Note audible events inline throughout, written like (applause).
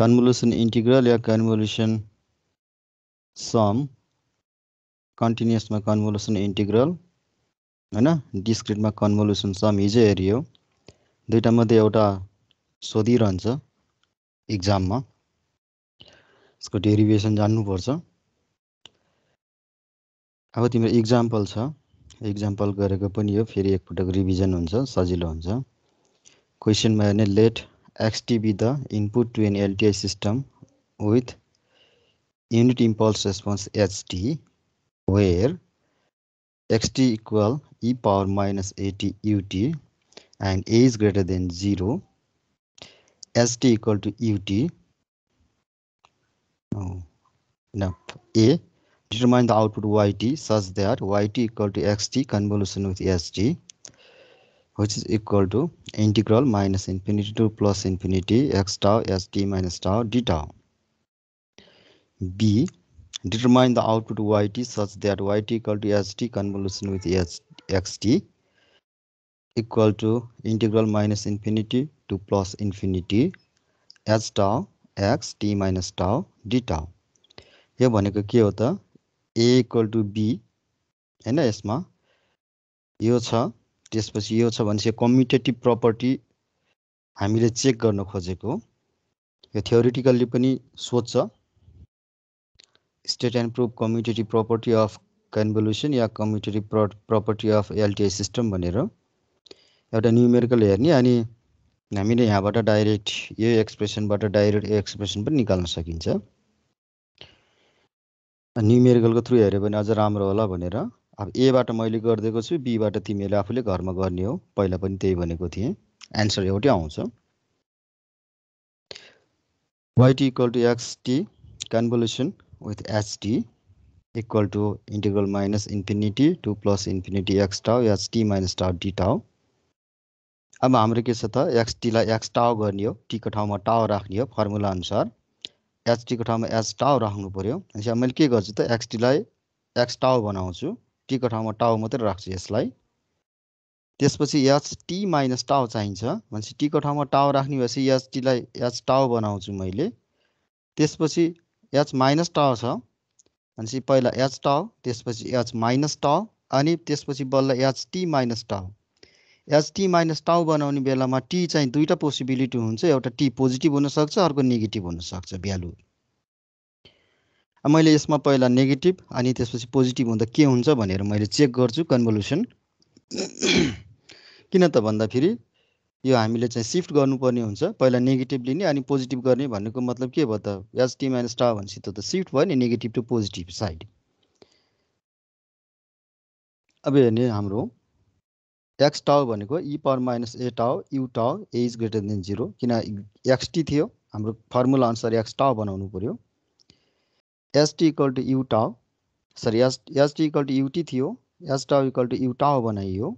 convolution integral या convolution sum कन्टिन्युसमा convolution integral होइन डिस्क्रिटमा कन्भोल्युसन सम हिजो हेरियो मध्ये एउटा सोधिरहन्छ इक्जाममा यसको डेरिभेसन जान्नुपर्छ अब तिम्रो इक्जाम्पल छ इक्जाम्पल गरेको पनि हो फेरि एकपटक रिभिजन हुन्छ सजिलो हुन्छ क्वेसनमा हेर्ने let XT be the input to an LTI system with unit impulse response HT where xt equal e power minus at ut and a is greater than 0 st equal to ut oh, Now, no a determine the output yt such that yt equal to xt convolution with st which is equal to integral minus infinity to plus infinity x tau s t minus tau d tau. B. Determine the output yt such that yt equal to st convolution with xt equal to integral minus infinity to plus infinity s tau x t minus tau d tau. यो भनेको के हो त ए equal to be होइन यसमा यो छ त्यसपछि यो छ भनेपछि कम्युटेटिभ प्रपर्टी हामीले चेक गर्न खोजेको यो थियोरिटिकल्ली पनि सोध्छ state and prove commutative property of convolution या commutative pro property of LTI system भनेर एउटा न्युमेरिकल हेर्ने अनि हामीले यहाँबाट डाइरेक्ट यो एक्सप्रेसनबाट डाइरेक्ट यो एक्सप्रेसन पनि निकाल्न सकिन्छ न्युमेरिकलको थ्रु हेऱ्यो भने अझ राम्रो होला भनेर अब एबाट मैले गरिदिएको छु बीबाट तिमीहरूले आफूले घरमा गर्ने हो पहिला पनि त्यही भनेको थिएँ एन्सर एउटै आउँछ y t equal to x t convolution with h t equal to integral minus infinity to plus infinity x tau h t minus tau d tau अब हाम्रो के छ त एक्सटीलाई एक्स टाउ गर्ने हो टीको ठाउँमा टाउ राख्ने हो फर्मुला अनुसार एचटीको ठाउँमा एच टाउ राख्नु पऱ्यो भनेपछि मैले के गर्छु त एक्सटीलाई एक्स टाउ बनाउँछु टीको ठाउँमा टाउ मात्रै राख्छु यसलाई त्यसपछि एच टी माइनस टाउ चाहिन्छ भनेपछि टीको ठाउँमा टाउ राख्ने भएपछि एच टीलाई एच टाउ बनाउँछु मैले त्यसपछि एच माइनस टाउ छ भनेपछि पहिला एच टाउ त्यसपछि एच माइनस टाउ अनि त्यसपछि बल्ल h t minus tau h t minus tau बनाउने बेलामा टी चाहिँ दुईवटा पोसिबिलिटी हुन्छ एउटा टी पोजिटिभ हुनसक्छ अर्को नेगेटिभ हुनसक्छ भ्यालु मैले यसमा पहिला नेगेटिभ अनि त्यसपछि पोजिटिभ हुँदा के हुन्छ भनेर मैले चेक गर्छु कन्भोल्युसन (clears throat) किन त भन्दाखेरि यो हामीले चाहिँ सिफ्ट गर्नुपर्ने हुन्छ पहिला नेगेटिभ लिने अनि पोजिटिभ गर्ने भन्नुको मतलब के भयो त एज टी माइनस टा भनेपछि त सिफ्ट भयो नि नेगेटिभ टु पोजिटिभ साइड अब हेर्ने हाम्रो एक्स टाउ भनेको e power minus A tau u tau a is greater than zero किन एक्सटी थियो हाम्रो फर्मुला अनुसार एक्स टाउ बनाउनु पऱ्यो s t equal to tau sorry s s t equal to u t थियो s tau equal to u tau बनाइयो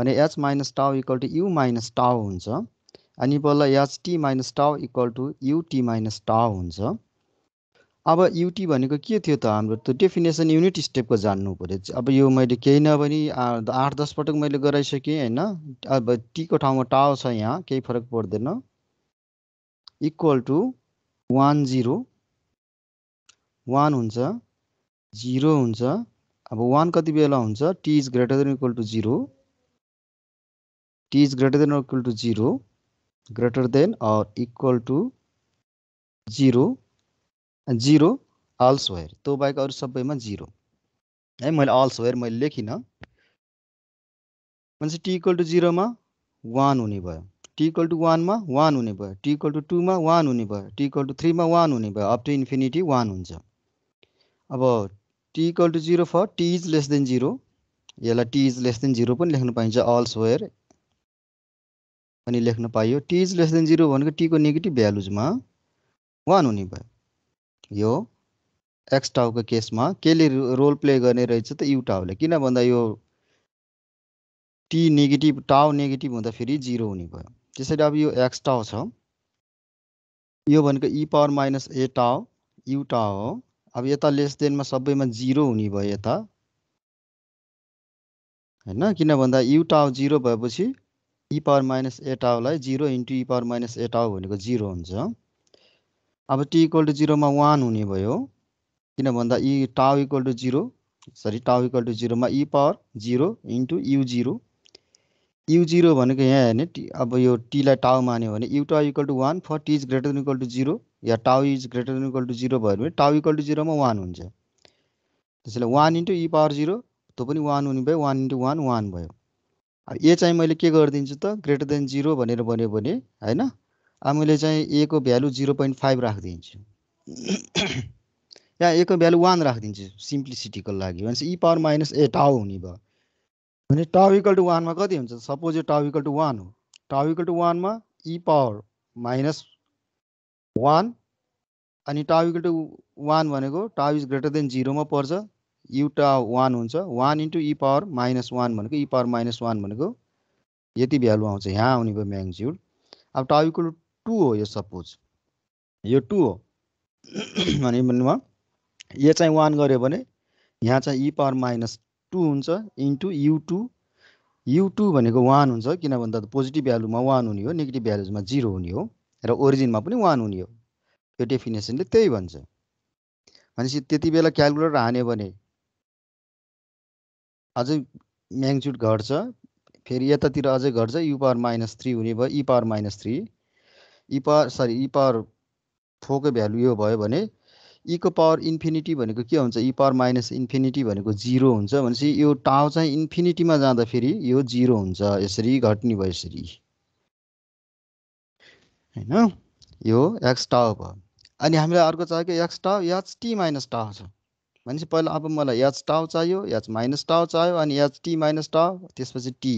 भने h minus tau equal to u minus tau हुन्छ अनि बल्ल h t minus tau equal to u t minus tau हुन्छ अब UT भनेको के थियो त हाम्रो त्यो डेफिनेसन युनिट स्टेपको जान्नु पऱ्यो अब यो मैले केही नभनी आठ दस पटक मैले गराइसकेँ होइन अब टीको ठाउँमा टाउ छ यहाँ केही फरक पर्दैन equal to one zero one हुन्छ जिरो हुन्छ अब वान कति बेला हुन्छ t is greater than equal to zero t is greater than equal to zero greater than or equal to zero zero elsewhere तो बाहेक अरू सबैमा जिरो है मैले अल्स वेयर मैले लेखिनँ भनेपछि टी इक्वल टु जिरोमा वान हुने भयो टी इक्वल टु वानमा वान हुने भयो टी इक्वल टु टूमा वान हुने भयो टी इक्वल टु थ्रीमा वान हुने भयो अप टु इन्फिनिटी वान हुन्छ अब t equal to zero for t is less than zero यसलाई t is less than zero पनि लेख्न पाइन्छ अल्स वेयर पनि लेख्न पाइयो t is less than zero भनेको टीको नेगेटिभ भ्यालुजमा वान हुने भयो यो एक्स टाउको केसमा केले रोल प्ले गर्ने रहेछ त यु टाउले किन भन्दा यो टी नेगेटिभ टाउ नेगेटिभ हुँदाखेरि जिरो हुने भयो त्यसरी अब यो एक्स टाउ छ यो भनेको इ पावर माइनस ए टाउ यु टाउ हो अब यता लेस देनमा सबैमा जिरो हुने भयो यता होइन किन भन्दा युटाउ जिरो भएपछि इ पावर माइनस टाउलाई zero into e power minus tau भनेको जिरो हुन्छ अब टी इक्वल टु जिरोमा वान हुने भयो किन भन्दा e tau equal to zero sorry tau equal to जिरोमा e power zero into u zero u zero भनेको यहाँ हेर्ने अब यो टीलाई टाउ मान्यो भने u tau equal to one for t is greater than equal to zero या tau is greater than equal to zero भयो भने टाउ इक्वल टु जिरोमा वान हुन्छ त्यसैले one into e power zero त्यो पनि वान हुने भयो वान इन्टु वान वान भयो ए चाहिँ मैले के गरिदिन्छु त ग्रेटर देन जिरो भनेर भन्यो भने होइन अब मैले चाहिँ ए को भ्यालु जिरो पोइन्ट फाइभ राखिदिन्छु या ए को भ्यालु वान राखिदिन्छु सिम्प्लिसिटीको लागि भनेपछि इ पावर माइनस ए टाउ हुने भयो भने टाउ इक्वल टु वानमा कति हुन्छ सपोज यो टाउ इक्वल टु वान हो टाउ इक्वल टु वानमा इ पावर माइनस वान अनि टाउ इक्वल टु वान भनेको टाउ इज ग्रेटर देन जिरोमा पर्छ युटा वान हुन्छ one into e power minus one भनेको इ पावर माइनस वान भनेको यति भ्यालु आउँछ यहाँ आउने भयो म्याग्निच्युड अब टाउ इक्वल टु टू हो यो सपोज यो टु हो (clears throat) भन्नुमा यो चाहिँ वान गऱ्यो भने यहाँ चाहिँ इ पावर माइनस टु हुन्छ into u two u two भनेको वान हुन्छ किन भन्दा पोजिटिभ भ्यालुमा वान हुने हो नेगेटिभ भ्यालुमा जिरो हुने हो र ओरिजिनमा पनि वान हुने हो यो डेफिनेसनले त्यही भन्छ भनेपछि त्यति बेला क्यालकुलेटर हान्यो भने अझै म्याङच्युड घट्छ फेरि यतातिर अझै घट्छ यु पावर माइनस थ्री हुने भयो e power minus three e power sorry e power फोरको भ्यालु यो भयो भने इको पावर इन्फिनिटी भनेको के हुन्छ इ पावर माइनस इन्फिनिटी भनेको जिरो हुन्छ भनेपछि यो टाउ चाहिँ इन्फिनिटीमा जाँदाखेरि यो जिरो हुन्छ यसरी घट्ने भयो यसरी होइन यो एक्स टाउ भयो अनि हामीलाई अर्को चाहियो कि x tau h t minus टाउ छ भनेपछि पहिला अब मलाई एच टाउ चाहियो एच माइनस टाउ चाहियो अनि एच टी माइनस टाउ त्यसपछि t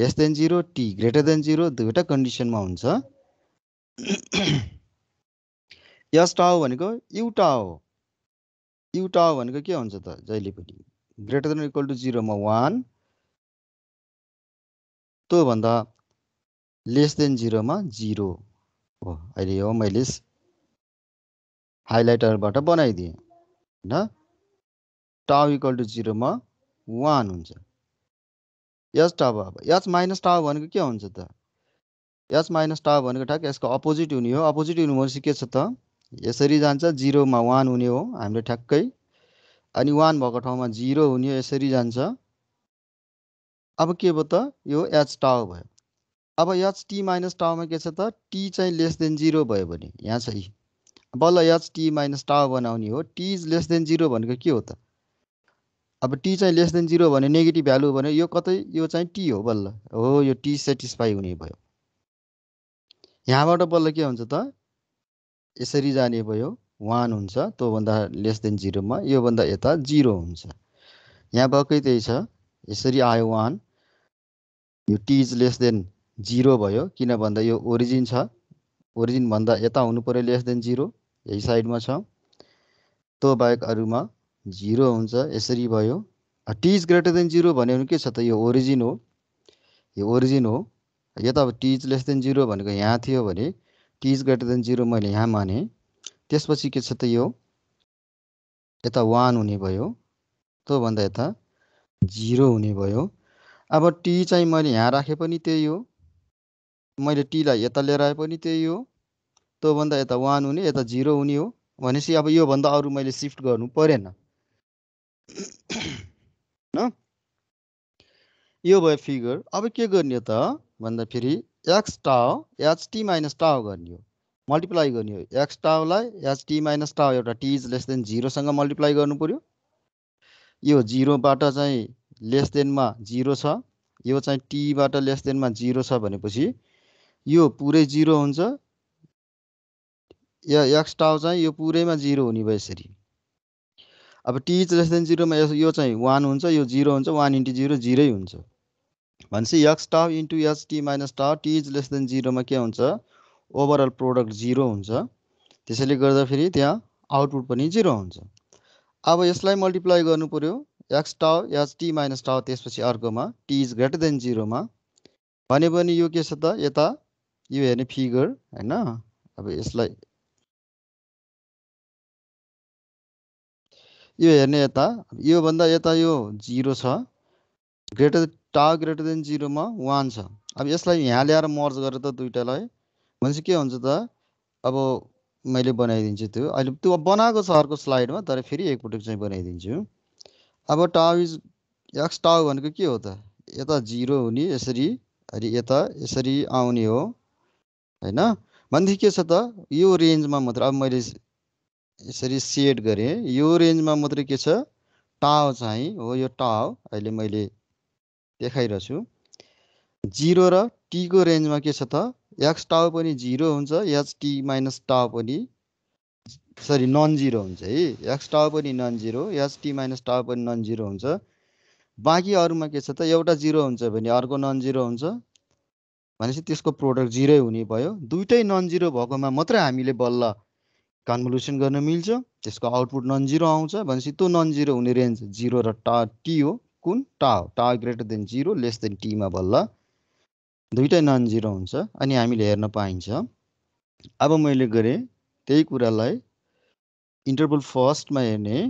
less than zero t greater than zero दुईवटा कन्डिसनमा हुन्छ एच (clears throat) टाउ भनेको एउटा हो एउटा हो भनेको के हुन्छ त जहिले पनि ग्रेटर देन इक्वल टु जिरोमा वान त्योभन्दा लेस देन जिरोमा जिरो हो अहिले यो मैले हाइलाइटरबाट बनाइदिएँ होइन टाउ इक्वल टु जिरोमा वान हुन्छ यस टाउ अब यस माइनस टाउ भनेको के हुन्छ त यस माइनस टाउ भनेको ठ्याक्क यसको अपोजिट हुने हो अपोजिट हुनु भनेपछि के छ त यसरी जान्छ जिरोमा वान हुने हो हामीले ठ्याक्कै अनि वान भएको ठाउँमा जिरो हुने हो यसरी जान्छ अब के भयो त यो एच टाउ भयो अब यच टी माइनस टाउमा के छ त टी चाहिँ लेस देन जिरो भयो भने यहाँ चाहिँ e। बल्ल यच टी माइनस टाउ बनाउने हो t is less than zero भनेको के हो त अब टी चाहिँ लेस देन जिरो भने नेगेटिभ भ्यालु भने यो कतै यो चाहिँ टी हो बल्ल हो यो टी सेटिस्फाई हुने भयो यहाँबाट बल्ल के हुन्छ त यसरी जाने भयो वान हुन्छ त्योभन्दा लेस देन जिरोमा योभन्दा यता जिरो हुन्छ यहाँ भएकै त्यही छ यसरी आयो वान यो t is less than zero भयो किन भन्दा यो ओरिजिन छ ओरिजिन भन्दा यता हुनु पऱ्यो लेस देन जिरो यही साइडमा छ त्यो बाहेक अरूमा जिरो हुन्छ यसरी भयो t is greater than zero भन्यो भने के छ त यो ओरिजिन हो यो ओरिजिन हो यता अब t is less than zero भनेको यहाँ थियो भने t is greater than zero मैले यहाँ माने त्यसपछि के छ त यो यता वान हुने भयो त्योभन्दा यता जिरो हुने भयो अब टी चाहिँ मैले यहाँ राखे पनि त्यही हो मैले टीलाई यता लिएर आए पनि त्यही हो तँभन्दा यता वान हुने यता जिरो हुने हो भनेपछि अब योभन्दा अरू मैले सिफ्ट गर्नु परेन (clears throat) न यो भयो फिगर अब के गर्ने त भन्दाखेरि x tau h t minus tau गर्ने हो मल्टिप्लाई गर्ने हो एक्स टाउलाई एच टी माइनस टाओ एउटा टी इज लेस देन जिरोसँग मल्टिप्लाई गर्नु पऱ्यो यो जिरोबाट चाहिँ लेस देनमा जिरो छ यो चाहिँ टीबाट लेस देनमा जिरो छ भनेपछि यो पुरै जिरो हुन्छ या एक्स टाउ चाहिँ यो पुरैमा जिरो हुने भयो यसरी अब टी लेस देन जिरोमा यो चाहिँ वान हुन्छ यो जिरो हुन्छ वान इन्टु जिरो जिरै हुन्छ भनेपछि x tau into h t minus tau t is less than जिरोमा के हुन्छ ओभरअल प्रोडक्ट जिरो हुन्छ त्यसैले गर्दाखेरि त्यहाँ आउटपुट पनि जिरो हुन्छ अब यसलाई मल्टिप्लाई गर्नु पऱ्यो x tau h t minus tau त्यसपछि अर्कोमा टी इज ग्रेटर देन जिरोमा भने पनि यो के छ त यता यो हेर्ने फिगर होइन अब यसलाई यो हेर्ने यता योभन्दा यता यो जिरो छ ग्रेटर टावर ग्रेटर देन जिरोमा वान छ अब यसलाई यहाँ ल्याएर मर्ज गरेर त दुइटालाई भनेपछि के हुन्छ त अब मैले बनाइदिन्छु त्यो अहिले त्यो बनाएको छ अर्को स्लाइडमा तर फेरि एकपटक चाहिँ बनाइदिन्छु अब टाउ इज एक्स टाउ भनेको के हो त यता जिरो हुने यसरी अनि यता यसरी आउने हो होइन भनेदेखि के छ त यो रेन्जमा मात्र अब मैले यसरी सेट गरेँ यो रेन्जमा मात्रै के छ टाव चाहिँ हो यो टाव अहिले मैले देखाइरहेछु जिरो र टीको रेन्जमा के छ त एक्स टाउ पनि जिरो हुन्छ एच टी माइनस टाउ पनि सरी नन जिरो हुन्छ है एक्स टाउ पनि non zero h t minus tau पनि नन जिरो हुन्छ बाँकी अरूमा के छ त एउटा जिरो हुन्छ भने अर्को नन जिरो हुन्छ भनेपछि त्यसको प्रोडक्ट जिरो हुने भयो दुइटै नन जिरो भएकोमा मात्रै हामीले बल्ल कन्भोल्युसन गर्न मिल्छ त्यसको आउटपुट नन जिरो आउँछ भनेपछि त्यो नन जिरो हुने रेन्ज जिरो र टा टी हो कुन टा हो tau greater than zero less than टीमा बल्ल दुइटै नन जिरो हुन्छ अनि हामीले हेर्न पाइन्छ अब मैले गरेँ त्यही कुरालाई इन्टरभल फर्स्टमा हेर्ने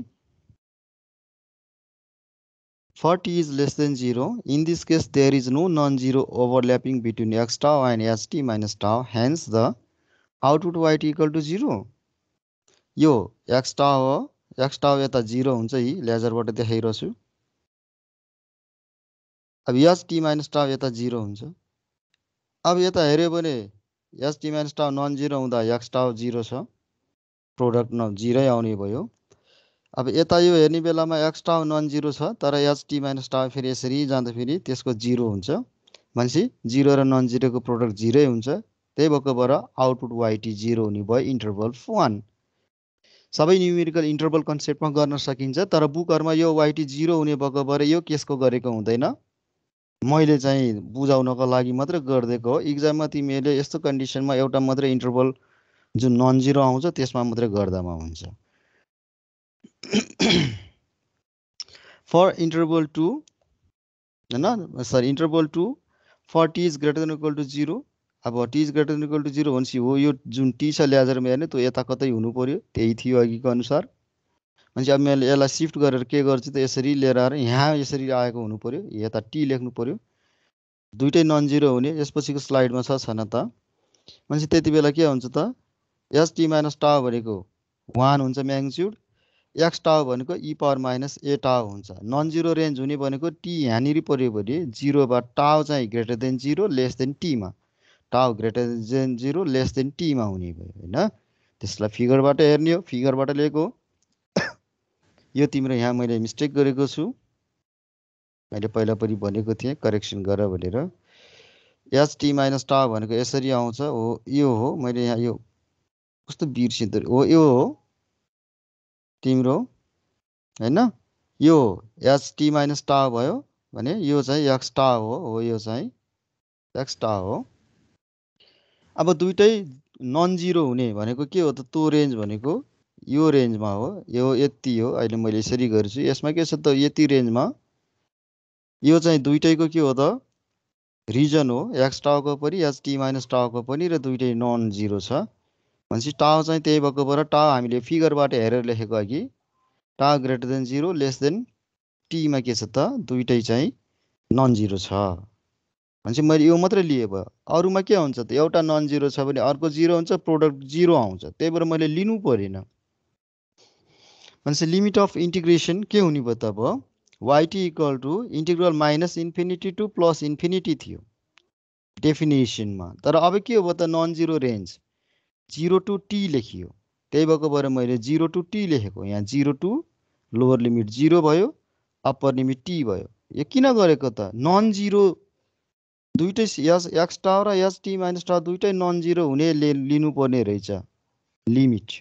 40 is less than 0. In this case there is no non-zero overlapping between x tau and st minus tau Hence, the output y t equal to zero यो एक्सटा हो एक्सटा यता जिरो हुन्छ यी लेजरबाट देखाइरहेछु अब यस टी माइनस टाउ यता जिरो हुन्छ अब यता हेऱ्यो भने यस माइनस टाउ नन जिरो हुँदा एक्स टाउ जिरो छ प्रोडक्ट न जिरै आउने भयो अब यता यो हेर्ने बेलामा एक्स टाउ नन जिरो छ तर एच टी माइनस टाउ फेरि यसरी जाँदाखेरि त्यसको जिरो हुन्छ भनेपछि जिरो र नन जिरोको प्रोडक्ट जिरै हुन्छ त्यही भएको भएर आउटपुट वाइटी जिरो हुने भयो इन्टरभल वान सबै न्युमेरिकल इन्टरभल कन्सेप्टमा गर्न सकिन्छ तर बुकहरूमा यो वाइटी जिरो हुने भएको भएर यो केसको गरेको हुँदैन मैले चाहिँ बुझाउनको लागि मात्रै गरिदिएको हो इक्जाममा तिमीहरूले यस्तो कन्डिसनमा एउटा मात्रै इन्टरभल जुन नन जिरो आउँछ त्यसमा मात्रै गर्दामा हुन्छ (coughs) for interval 2 होइन sorry interval 2 for t is greater than equal to 0 अब t is greater than equal to 0 भनेपछि हो यो जुन t छ ल्याजरमा हेर्ने त्यो यता कतै हुनु त्यही थियो अघिको अनुसार भनेपछि अब मैले यसलाई सिफ्ट गरेर के गर्छु त यसरी लिएर आएर यहाँ यसरी आएको हुनु यता टी लेख्नु पऱ्यो दुइटै नन जिरो हुने यसपछिको स्लाइडमा छ छैन त भनेपछि त्यति बेला के हुन्छ त एसटी टी माइनस टा भनेको वान हुन्छ म्याग्निच्युड एक्स टाउ भनेको इ पावर माइनस ए टाउ हुन्छ नन जिरो रेन्ज हुने भनेको टी यहाँनिर पऱ्यो भने जिरोबाट टाउ चाहिँ greater than zero less than टीमा tau greater than zero less than टीमा हुने भयो होइन त्यसलाई फिगरबाट हेर्ने हो फिगरबाट लिएको यो तिम्रो यहाँ मैले मिस्टेक गरेको छु मैले पहिला पनि भनेको थिएँ करेक्सन गर भनेर एच टी माइनस टाउ भनेको यसरी आउँछ हो यो हो मैले यहाँ यो कस्तो बिर्सिँदो हो यो हो तिम्रो होइन यो एच टी माइनस टा भयो भने यो चाहिँ एक्स टा हो हो यो चाहिँ एक्स टा हो अब दुइटै नन जिरो हुने भनेको के हो त त्यो रेन्ज भनेको यो रेन्जमा हो यो यति हो अहिले मैले यसरी गर्छु यसमा के छ त यति रेन्जमा यो चाहिँ दुइटैको के हो त रिजन हो एक्स टाउको पनि एच टी माइनस टाउको पनि र दुइटै नन जिरो छ भनेपछि ट चाहिँ त्यही भएको भएर ट हामीले फिगरबाट हेरेर लेखेको अघि tau greater than zero less than टीमा के छ त दुइटै चाहिँ नन जिरो छ भनेपछि मैले यो मात्रै लिएँ भयो अरूमा के हुन्छ त एउटा नन जिरो छ भने अर्को जिरो हुन्छ प्रोडक्ट जिरो आउँछ त्यही भएर मैले लिनु परेन भनेपछि लिमिट अफ इन्टिग्रेसन के हुने भयो त अब y t equal to integral minus infinity to plus infinity थियो डेफिनेसनमा तर अब के हो त non zero range zero to t लेखियो त्यही भएको भएर मैले जिरो टु टी लेखेको यहाँ zero to lower limit zero भयो अप्पर लिमिट टी भयो यो किन गरेको त नन जिरो दुइटै यस एक्स टावर र यस टी माइनस टावर दुइटै नन जिरो हुने ले लिनुपर्ने रहेछ लिमिट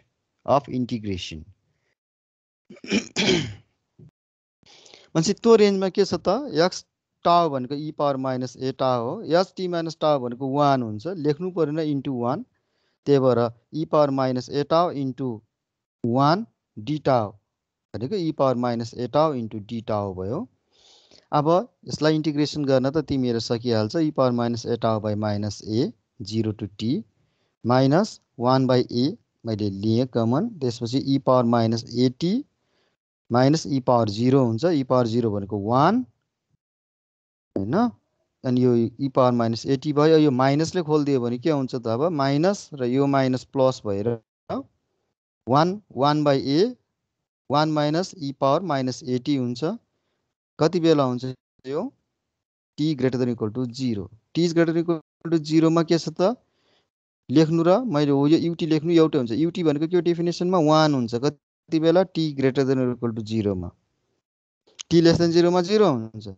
अफ इन्टिग्रेसन भनेपछि त्यो रेन्जमा के छ त एक्स टाव भनेको इ पावर माइनस ए टा हो यस टी माइनस टा भनेको वान हुन्छ लेख्नु परेन इन्टु वान त्यही भएर e power minus a tau into one d tau भनेको e power minus a tau into d tau भयो अब यसलाई इन्टिग्रेसन गर्न त तिमीहरू सकिहाल्छ e power minus a tau by minus a zero to t minus one by a मैले लिएँ कमन त्यसपछि e power minus a t minus e power zero हुन्छ इ पावर जिरो भनेको वान होइन अनि यो इ पावर माइनस एटी भयो यो माइनसले खोलिदियो भने के हुन्छ त अब माइनस र यो माइनस प्लस भएर one one by a one minus e power minus a t हुन्छ कति बेला हुन्छ यो t greater than equal to zero t is greater equal to जिरोमा के छ त लेख्नु र मैले यो युटी लेख्नु एउटै हुन्छ युटी भनेको के डेफिनेसनमा वान हुन्छ कति बेला t greater than equal to जिरोमा टी लेस देन जिरोमा जिरो हुन्छ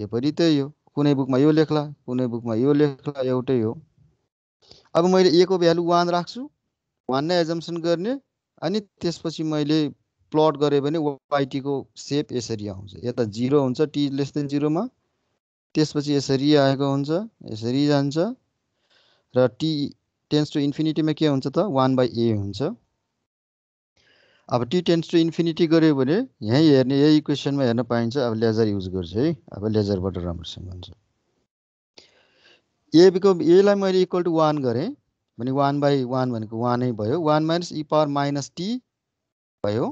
यो पनि त्यही हो कुनै बुकमा यो लेख्ला कुनै बुकमा यो लेख्ला एउटै हो अब मैले एको भ्यालु वान राख्छु वान नै एजम्सन गर्ने अनि त्यसपछि मैले प्लट गरेँ भने वाइटीको सेप यसरी आउँछ यता जिरो हुन्छ टी लेस देन जिरोमा त्यसपछि यसरी आएको हुन्छ यसरी जान्छ र टी टेन्स टु इन्फिनिटीमा के हुन्छ त वान बाई ए हुन्छ अब टी टेन्स टु इन्फिनिटी गऱ्यो भने यहीँ हेर्ने यही इक्वेसनमा हेर्न पाइन्छ अब लेजर युज गर्छ है अब लेजरबाट राम्रोसँग हुन्छ ए एलाई मैले इक्वल टु वान गरेँ भने वान बाई वान भनेको वानै भयो one minus e power minus t भयो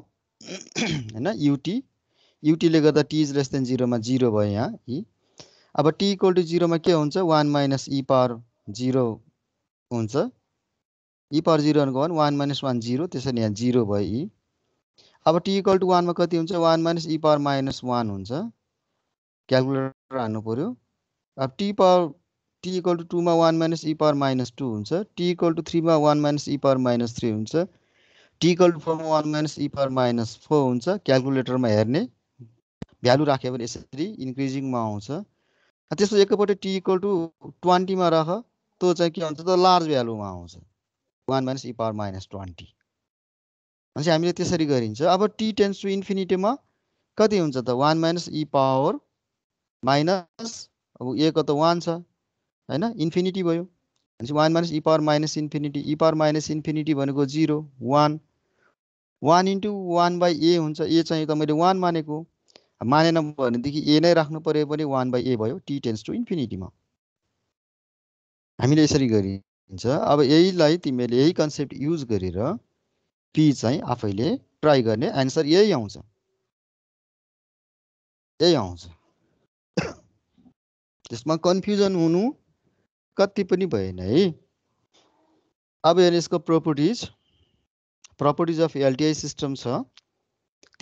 होइन युटी युटीले गर्दा टी इज लेस देन जिरोमा जिरो भयो यहाँ इ e। अब टी इक्वल टु जिरोमा के हुन्छ one minus e power zero हुन्छ इ पावर जिरो भनेको one one minus one zero त्यसरी यहाँ जिरो भयो इ e। अब टी इक्वल टु वानमा कति हुन्छ one minus e power minus one हुन्छ क्यालकुलेटर हान्नु पऱ्यो अब t power t equal to टूमा one minus e power minus two हुन्छ टी इक्वल टु थ्रीमा one minus e power minus three हुन्छ टी इक्वल टु फोरमा one minus e power minus four हुन्छ क्यालकुलेटरमा हेर्ने भ्यालु राख्यो भने यसरी इन्क्रिजिङमा आउँछ त्यसपछि एकैपट्टि टी इक्वल टु ट्वेन्टीमा राख त्यो चाहिँ के हुन्छ त लार्ज भ्यालुमा आउँछ one minus e power minus twenty भनेपछि हामीले त्यसरी गरिन्छ अब टी टेन्स टु इन्फिनिटीमा कति हुन्छ त one minus e power minus अब एको त वान छ होइन इन्फिनिटी भयो भनेपछि one minus e power minus infinity e power minus infinity भनेको zero one one into one by a हुन्छ ए चाहिँ त मैले वान मानेको मानेन भनेदेखि ए नै राख्नु पऱ्यो भने वान बाई ए भयो टी टेन्स टु इन्फिनिटीमा हामीले यसरी गरिन्छ अब यहीलाई तिमीले यही कन्सेप्ट युज गरेर पी चाहिँ आफैले ट्राई गर्ने एन्सर यही आउँछ यही आउँछ त्यसमा कन्फ्युजन हुनु कति पनि भएन है अब हेर्नु यसको properties properties of LTI system छ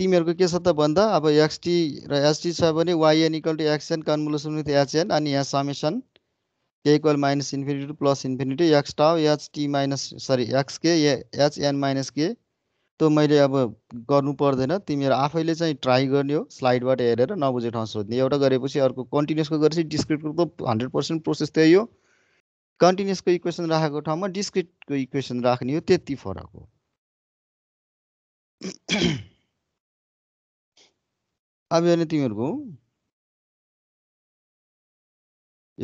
तिमीहरूको के छ त भन्दा अब एक्सटी र एसटी छ भने y n equal to x n convolution with h n अनि यहाँ समेसन के equal minus infinity to plus infinity x tau h t minus sorry x k के एचएन माइनस के त्यो मैले अब गर्नु पर्दैन तिमीहरू आफैले चाहिँ ट्राई गर्ने हो स्लाइडबाट हेरेर नबुझे ठाउँ सोध्ने एउटा गरेपछि अर्को कन्टिन्युसको गरेपछि डिस्क्रिटको त हन्ड्रेड पर्सेन्ट प्रोसेस त्यही हो कन्टिन्युसको इक्वेसन राखेको ठाउँमा डिस्क्रिटको इक्वेसन राख्ने हो त्यति फरक हो अब हेर्ने तिमीहरूको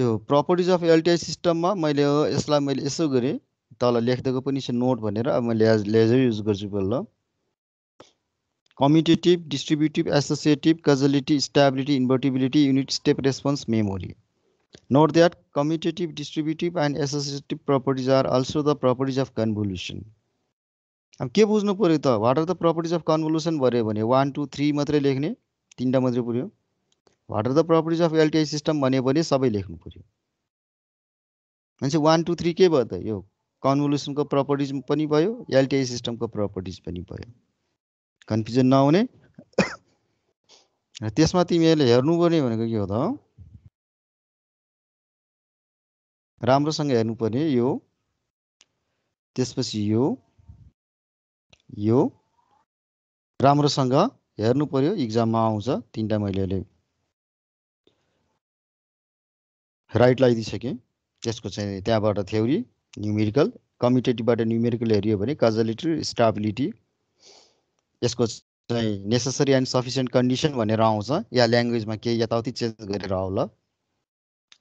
यो प्रपर्टिज अफ एलटिआई सिस्टममा मैले यसलाई मैले यसो गरेँ तल लेखिदिएको पनि छ नोट भनेर अब मैले एज लेजर युज गर्छु बल्ल commutative distributive associative causality stability invertibility unit step response memory note that commutative distributive and associative properties are also the properties of convolution अब के बुझ्नु पऱ्यो त what are the properties of convolution भयो भने one two three मात्रै लेख्ने तिनवटा मात्रै पुऱ्यो what are the properties of LTI system भन्यो भने सबै लेख्नु पऱ्यो मान्छे वान टू थ्री के भयो त यो कन्भोल्युसनको प्रपर्टिज पनि भयो एलटिआई सिस्टमको प्रपर्टिज पनि भयो कन्फ्युजन नहुने र (coughs) त्यसमा तिमीहरूले हेर्नुपर्ने भनेको के हो त राम्रोसँग हेर्नुपर्ने यो त्यसपछि यो यो राम्रोसँग हेर्नु पर्यो इक्जाममा आउँछ तिनवटा मैले अहिले राइट लगाइदिइसकेँ त्यसको चाहिँ त्यहाँबाट थ्योरी न्युमेरिकल कम्युटेटिभबाट न्युमेरिकल हेऱ्यो भने कजलिटी स्टाबिलिटी यसको चाहिँ नेसेसरी एन्ड सफिसियन्ट कन्डिसन भनेर आउँछ या ल्याङ्ग्वेजमा केही यताउति चेन्ज गरेर आउला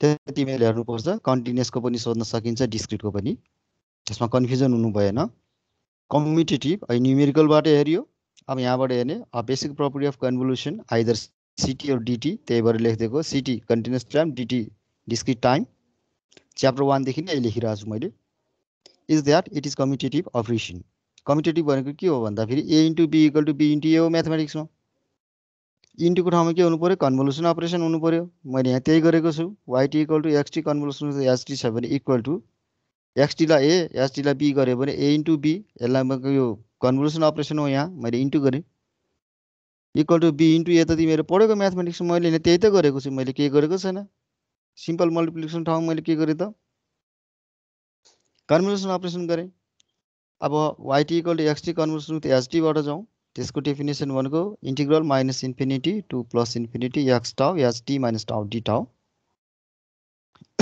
त्यति मैले हेर्नुपर्छ कन्टिन्युसको पनि सोध्न सकिन्छ डिस्क्रिटको पनि त्यसमा कन्फ्युजन हुनु भएन कम्युटेटिभ है न्युमेरिकलबाट हेऱ्यो अब यहाँबाट हेर्ने uh basic property of convolution either CT or DT त्यही भएर लेखिदिएको CT continuous time DT discrete time chapter वानदेखि नै लेखिरहेको छु मैले is that it is commutative operation commutative भनेको के हो भन्दाखेरि a into b equal to b into a हो म्याथमेटिक्समा इन्टुको ठाउँमा के हुनु पऱ्यो कन्भोल्युसन अपरेसन हुनु पऱ्यो मैले यहाँ त्यही गरेको छु y t equal to x t convolution h t छ भने इक्वल टु एक्सटीलाई ए एचटीलाई बी गऱ्यो भने ए इन्टु बी यसलाई यो कन्भोल्युसन अपरेसन हो यहाँ मैले इन्टु गरेँ equal to b into a त तिमीहरू पढेको म्याथमेटिक्स मैले त्यही त गरेको छु मैले के गरेको छैन सिम्पल मल्टिप्लिकेसन ठाउँ मैले के गरेँ त कन्भर्सन अपरेसन गरेँ अब y t equal to x t conversion to एचटीबाट जाउँ त्यसको डेफिनेसन भनेको integral minus infinity to plus infinity x tau h t minus tau d tau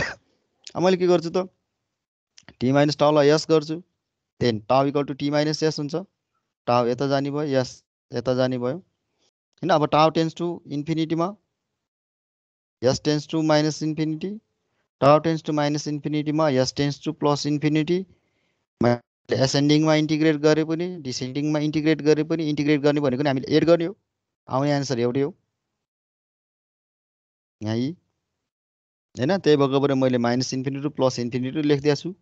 अब मैले के गर्छु त टी माइनस टाउलाई एस गर्छु then tau equal to t minus s हुन्छ टाउ यता जाने भयो यस यता जाने भयो होइन अब टाउ टेन्स टु इन्फिनिटीमा s tends to minus infinity tau tends to minus इन्फिनिटीमा s tends to plus infinity एसेन्डिङमा इन्टिग्रेट गरे पनि डिसेन्डिङमा इन्टिग्रेट गरे पनि इन्टिग्रेट गर्ने भनेको नि हामीले एड गर्ने हो आउने एन्सर एउटै हो यहाँ होइन त्यही भएको मैले माइनस इन्फिनिटी प्लस इन्फिनिटी लेखिदिएको छु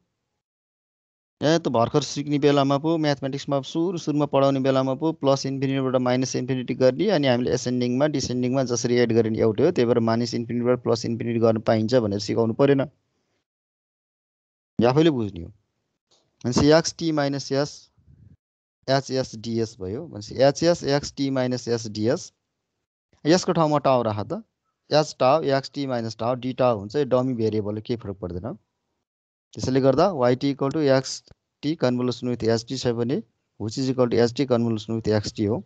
ए त भर्खर सिक्ने बेलामा पो म्याथमेटिक्समा सुरु सुरुमा पढाउने बेलामा पो प्लस इन्फिनिटीबाट माइनस इन्फिनिटी गर्ने अनि हामीले एसेन्डिङमा डिसेन्डिङमा जसरी एड गर्ने एउटै हो त्यही भएर माइनस इन्फिनिटीबाट प्लस इन्फिनिटी गर्न पाइन्छ भनेर सिकाउनु परेन आफैले बुझ्ने हो भनेपछि x t minus s h s d s भयो भनेपछि h s x t minus s d s यसको ठाउँमा टाउ राख त h tau x t minus tau d tau हुन्छ यो डमी भेरिएबल केही फरक पर्दैन त्यसैले गर्दा y t equal to x t convolution with h t छ भने which is equal to h t convolution with x t हो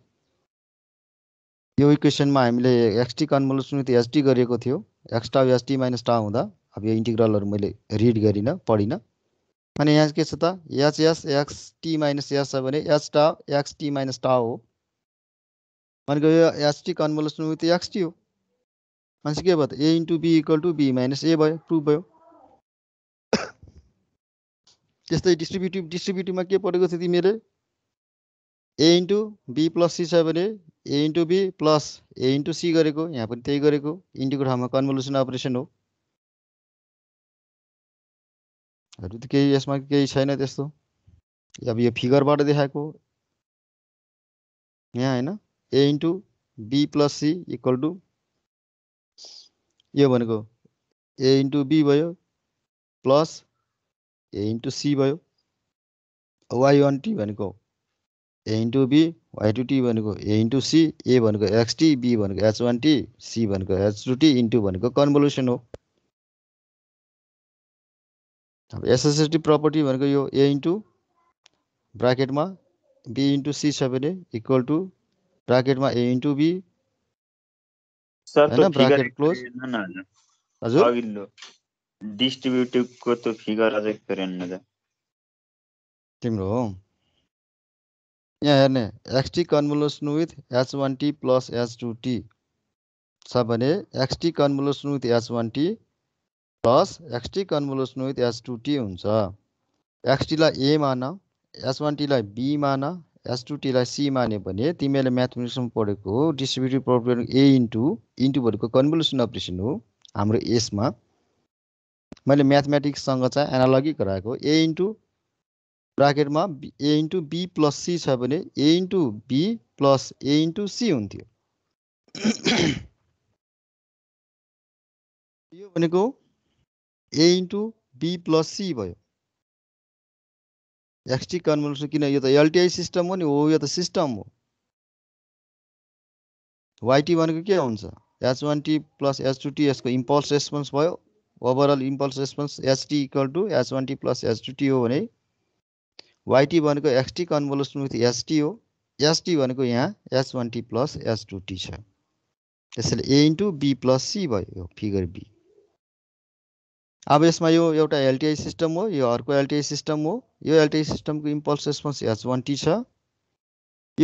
यो इक्वेसनमा हामीले एक्सटी कन्भोल्युसन विथ एचटी गरिएको थियो एक्सटा एचटी माइनस टा हुँदा अब यो इन्टिग्रलहरू मैले रिड गरिनँ पढिनँ अनि यहाँ के छ त एचएस एक्सटी माइनस एस छ भने एचटा एक्सटी माइनस टा हो भनेको यो एचटी कन्भोल्युसन विथ एक्सटी हो मान्छे के भयो त a into b equal to b minus a भयो टु भयो त्यस्तै डिस्ट्रिब्युटिभ डिस्ट्रिब्युटिभमा के परेको थियो तिमीले a into b plus c छ भने a into b plus a into c गरेको यहाँ पनि त्यही गरेको इन्टुको ठाउँमा कन्भोल्युसन अपरेसन हो हरू त केही यसमा केही छैन त्यस्तो अब यो फिगरबाट देखाएको यहाँ होइन a into b plus c equal to यो भनेको ए इन्टु बी भयो प्लस ए इन्टु सी भयो वाइ वान टी भनेको a into b y two t भनेको ए इन्टु सी ए भनेको एक्स टी बी भनेको एच वान टी सी भनेको h two t into भनेको convolution हो अब एसएसएसटी प्रपर्टी भनेको यो ए इन्टु ब्राकेटमा बी इन्टु सी छ भने equal to ब्राकेटमा a into b होइन ब्राकेट क्लोज हजुर डिस्ट्रिब्युटिभको त्यो फिगर अझै फेरि हेर्नु त तिम्रो हो यहाँ हेर्ने x t convolution with h one t plus h two t छ भने x t convolution with h one t plus x t convolution with h two t हुन्छ एक्सटीलाई ए मान एच वान टीलाई बी मान एच टू टीलाई सी माने भने तिमीहरूले म्याथमेटिक्समा पढेको distributive problem a into into भनेको कन्भोल्युसन अपरेसन हो हाम्रो एसमा मैले म्याथमेटिक्ससँग चाहिँ एनालगी गराएको ए इन्टु ब्राकेटमा a into b plus c छ भने a into b plus a into c हुन्थ्यो (clears throat) यो भनेको a into b plus c भयो एक्सटी कन्भल्सन किन यो त एलटिआई सिस्टम हो नि हो यो त सिस्टम हो वाइटी भनेको के हुन्छ h one t plus h two t यसको इम्पल्स रेस्पोन्स भयो overall impulse response h t equal to h one t plus h two t हो भने वाइटी भनेको एक्सटी कन्भोल्युसन विथ एचटी हो एचटी भनेको यहाँ h one t plus h two t छ त्यसैले a into b plus c भयो यो फिगर बी अब यसमा यो एउटा एलटिआई सिस्टम हो यो अर्को एलटिआई सिस्टम हो यो एलटिआई सिस्टमको impulse response h one t छ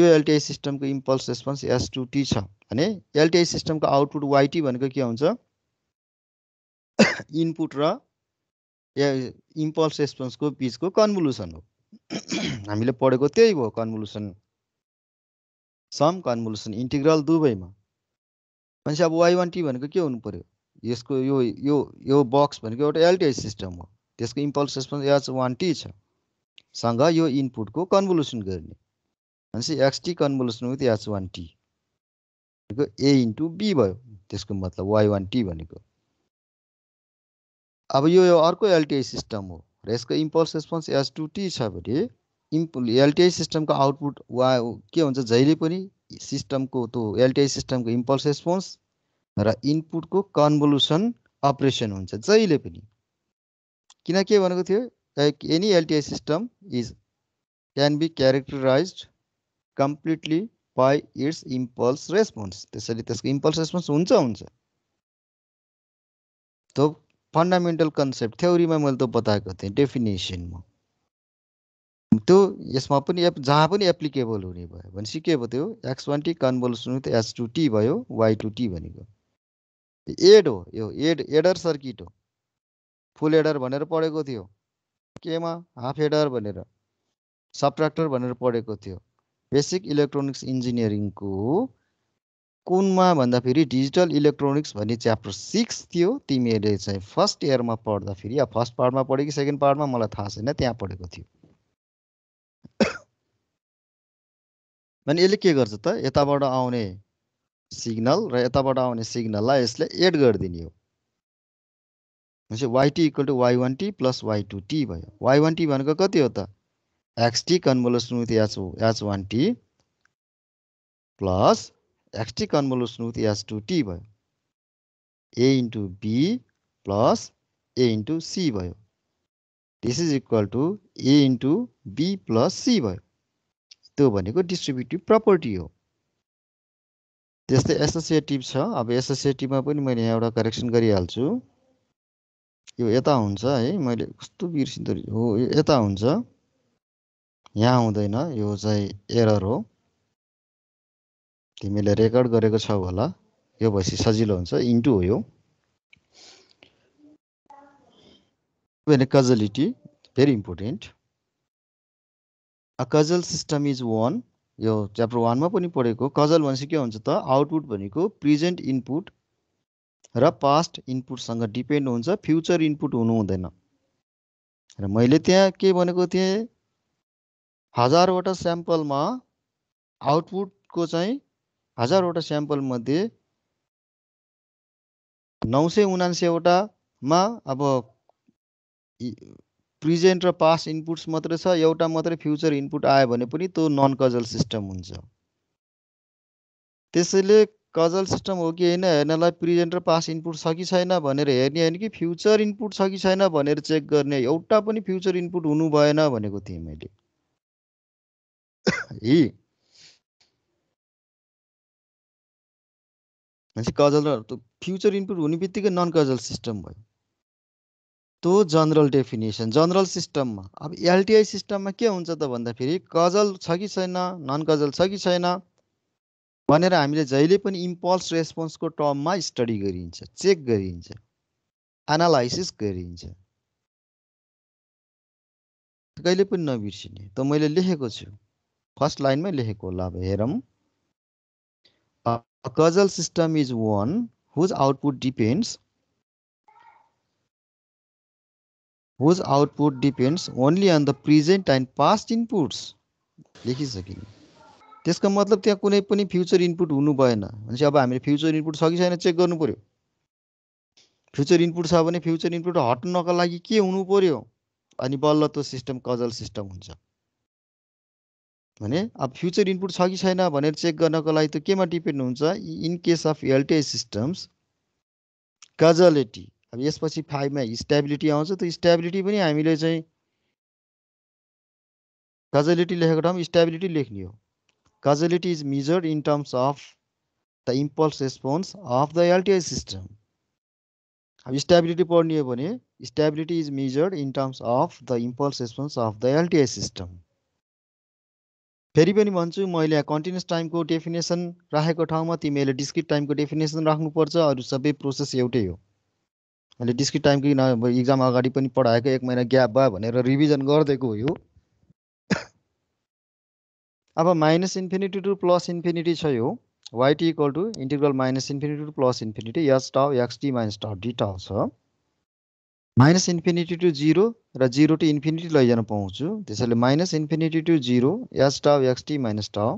यो एलटिआई सिस्टमको impulse response h two t छ भने एलटिआई सिस्टमको आउटपुट वाइटी भनेको के हुन्छ इनपुट (coughs) र इम्पल्स रेस्पोन्सको बिचको कन्भुलुसन हो (coughs) हामीले पढेको त्यही हो कन्भुलुसन सम कन्भुलुसन इन्टिग्रल दुवैमा भनेपछि अब वाइ वान टी भनेको के हुनु पऱ्यो यसको यो यो यो बक्स भनेको एउटा एलटिआई सिस्टम हो त्यसको impulse response h one t छ सँग यो इनपुटको कन्भुलुसन गर्ने भनेपछि x t convolution with h one t भनेको ए इन्टु बी भयो त्यसको मतलब वाइ वान टी भनेको अब यो अर्को एलटिआई सिस्टम हो र यसको impulse response s two t छ भने इम्प एलटिआई सिस्टमको आउटपुट वा के हुन्छ जहिले पनि सिस्टमको त्यो एलटिआई सिस्टमको इम्पल्स रेस्पोन्स र इनपुटको कन्भोल्युसन अपरेसन हुन्छ जहिले पनि किन के भनेको थियो any LTI system is can be characterize completely by its impulse response त्यसैले त्यसको इम्पल्स रेस्पोन्स हुन्छ हुन्छ त फन्डामेन्टल कन्सेप्ट थ्योरीमा मैले त बताएको थिएँ डेफिनेसनमा त्यो यसमा पनि एप जहाँ पनि एप्लिकेबल हुने भयो भनेपछि के भयो त्यो x one t convolution with s two t भयो वाइ टू टी भनेको एड हो यो एड एडर सर्किट हो फुल एडर भनेर पढेको थियो केमा हाफ एडर भनेर सब्ट्राक्टर भनेर पढेको थियो बेसिक इलेक्ट्रोनिक्स इन्जिनियरिङको कुनमा भन्दाखेरि डिजिटल इलेक्ट्रोनिक्स भन्ने च्याप्टर सिक्स थियो तिमीहरूले चाहिँ फर्स्ट इयरमा पढ्दाखेरि या फर्स्ट पार्टमा पढ्यो कि सेकेन्ड पार्टमा मलाई थाहा छैन त्यहाँ पढेको थियो अनि यसले के गर्छ त यताबाट आउने सिग्नल र यताबाट आउने सिग्नललाई यसले एड गरिदिने हो भनेपछि y t equal to y one t plus y two t भयो वाइ वान टी भनेको कति हो त x t with h h one t plus x t t with s two t भयो a into b plus a into c भयो this is equal to a into b plus c भयो त्यो भनेको distributive property हो त्यस्तै associative छ अब एसोसिएटिभमा पनि मैले यहाँ एउटा करेक्सन गरिहाल्छु यो यता हुन्छ है मैले कस्तो बिर्सिँदो हो यो यता हुन्छ यहाँ हुँदैन यो चाहिँ एरर हो तिमीले रेकर्ड गरेको छौ होला यो भएपछि सजिलो हुन्छ इन्टु हो यो भने causality very important a causal system is one यो च्याप्टर वानमा पनि पढेको कजल भनेपछि के हुन्छ त आउटपुट भनेको प्रेजेन्ट इनपुट र पास्ट इनपुटसँग डिपेन्ड हुन्छ फ्युचर इनपुट हुनु हुँदैन र मैले त्यहाँ के भनेको थिएँ हजारवटा स्याम्पलमा आउटपुटको चाहिँ हजारवटा मध्ये नौ सय उनान्सेवटामा अब प्रिजेन्ट र पास इनपुट्स मात्रै छ एउटा मात्रै फ्युचर इनपुट आयो भने पनि त्यो नन कजल सिस्टम हुन्छ त्यसैले कजल सिस्टम हो कि होइन हेर्नलाई प्रिजेन्ट र पास इनपुट छ कि छैन भनेर हेर्ने होइन कि फ्युचर इनपुट छ कि छैन भनेर चेक गर्ने एउटा पनि फ्युचर इनपुट हुनु भएन भनेको थिएँ मैले हि (coughs) भनेपछि कजल र फ्युचर इन्पुट हुने बित्तिकै नन कजल सिस्टम भयो त्यो जनरल डेफिनेसन जनरल सिस्टममा अब एलटिआई सिस्टममा के हुन्छ त भन्दाखेरि कजल छ कि छैन नन कजल छ कि छैन भनेर हामीले जहिले पनि इम्पल्स रेस्पोन्सको टर्ममा स्टडी गरिन्छ चेक गरिन्छ एनालाइसिस गरिन्छ कहिले पनि नबिर्सिने त मैले लेखेको छु फर्स्ट लाइनमै लेखेको होला अब हेरौँ A causal system is one whose output depends whose output depends only on the present and past inputs त्यसको मतलब त्यहाँ कुनै पनि फ्युचर इनपुट हुनु भएन भनेपछि अब हामीले फ्युचर इनपुट छ कि छैन चेक गर्नु पर्यो फ्युचर इनपुट छ भने फ्युचर इनपुट हट्नको लागि के हुनु पर्यो अनि बल्ल त्यो सिस्टम कजल सिस्टम हुन्छ भने अब फ्युचर इनपुट छ कि छैन भनेर चेक गर्नको लागि त केमा डिपेन्ड हुन्छ in case of LTI systems causality अब यसपछि फाइभमा स्टेबिलिटी आउँछ त्यो स्टेबिलिटी पनि हामीले चाहिँ कजलिटी लेखेको ठाउँमा स्टेबिलिटी लेख्ने हो causality is measured in terms of the impulse response of the LTI system अब स्टेबिलिटी पढ्ने हो भने stability is measured in terms of the impulse response of the LTI system फेरि पनि भन्छु मैले यहाँ कन्टिन्युस टाइमको डेफिनेसन राखेको ठाउँमा तिमीहरूले डिस्क्रिट टाइमको डेफिनेसन राख्नुपर्छ अरू सबै प्रोसेस एउटै हो मैले डिस्क्रिट टाइमको इक्जाम अगाडि पनि पढाएको एक महिना ग्याप भयो भनेर रिभिजन गरिदिएको हो (coughs) अब minus infinity to plus infinity छ यो y t equal to integral minus infinity to plus infinity s tau x t minus tau d tau छ माइनस इन्फिनिटी टु जिरो र जिरो टु इन्फिनिटी लैजान पाउँछु त्यसैले minus infinity to zero s tau x t minus tau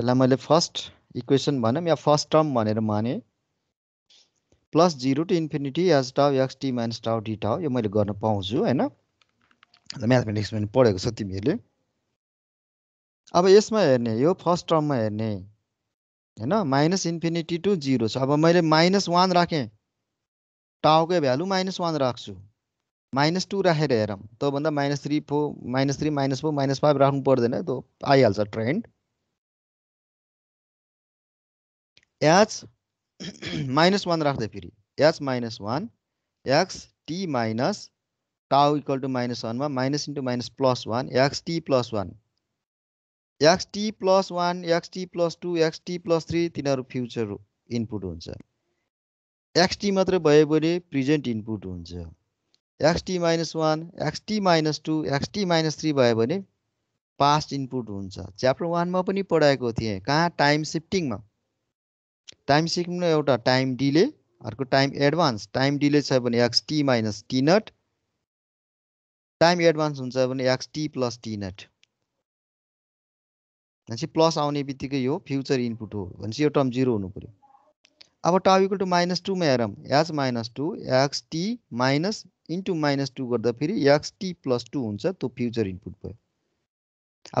यसलाई मैले first equation भनौँ या first term भनेर माने plus zero to infinity s tau x t minus tau d tau यो मैले गर्न पाउँछु होइन म्याथमेटिक्स पनि पढेको छ तिमीहरूले अब यसमा हेर्ने यो फर्स्ट टर्ममा हेर्ने होइन माइनस इन्फिनिटी टु जिरो छ अब मैले माइनस वान राखेँ टाउ के भैल्यू माइनस वन राख्छु माइनस टू राखेर हेरौँ त भन्दा minus three four minus three minus four minus five राख्नु पर्दैन त्यो आइहाल्छ ट्रेन्ड एच माइनस वान राख्दै फेरि h minus one x t minus tau equal to minus वानमा minus into minus plus one x t plus one x t plus one x t plus two x t plus three तिनीहरू future input हुन्छ x t मात्र भयो भने present input हुन्छ x t minus one x t minus two x t minus three भयो भने past input हुन्छ chapter वानमा पनि पढाएको थिएँ कहाँ टाइम सिफ्टिङमा टाइम सिफ्टिङ एउटा टाइम डिले अर्को टाइम एडभान्स टाइम डिले छ भने x t minus t time advance हुन्छ भने एक्सटी प्लस टी भनेपछि प्लस आउने बित्तिकै हो फ्युचर इनपुट हो भनेपछि यो टर्म जिरो हुनु पऱ्यो अब टाउ इक्वल टु माइनस टूमा हेरौँ h minus two x t minus into minus two गर्दा फेरि एक्स टी प्लस टू हुन्छ त्यो फ्युचर इनपुट भयो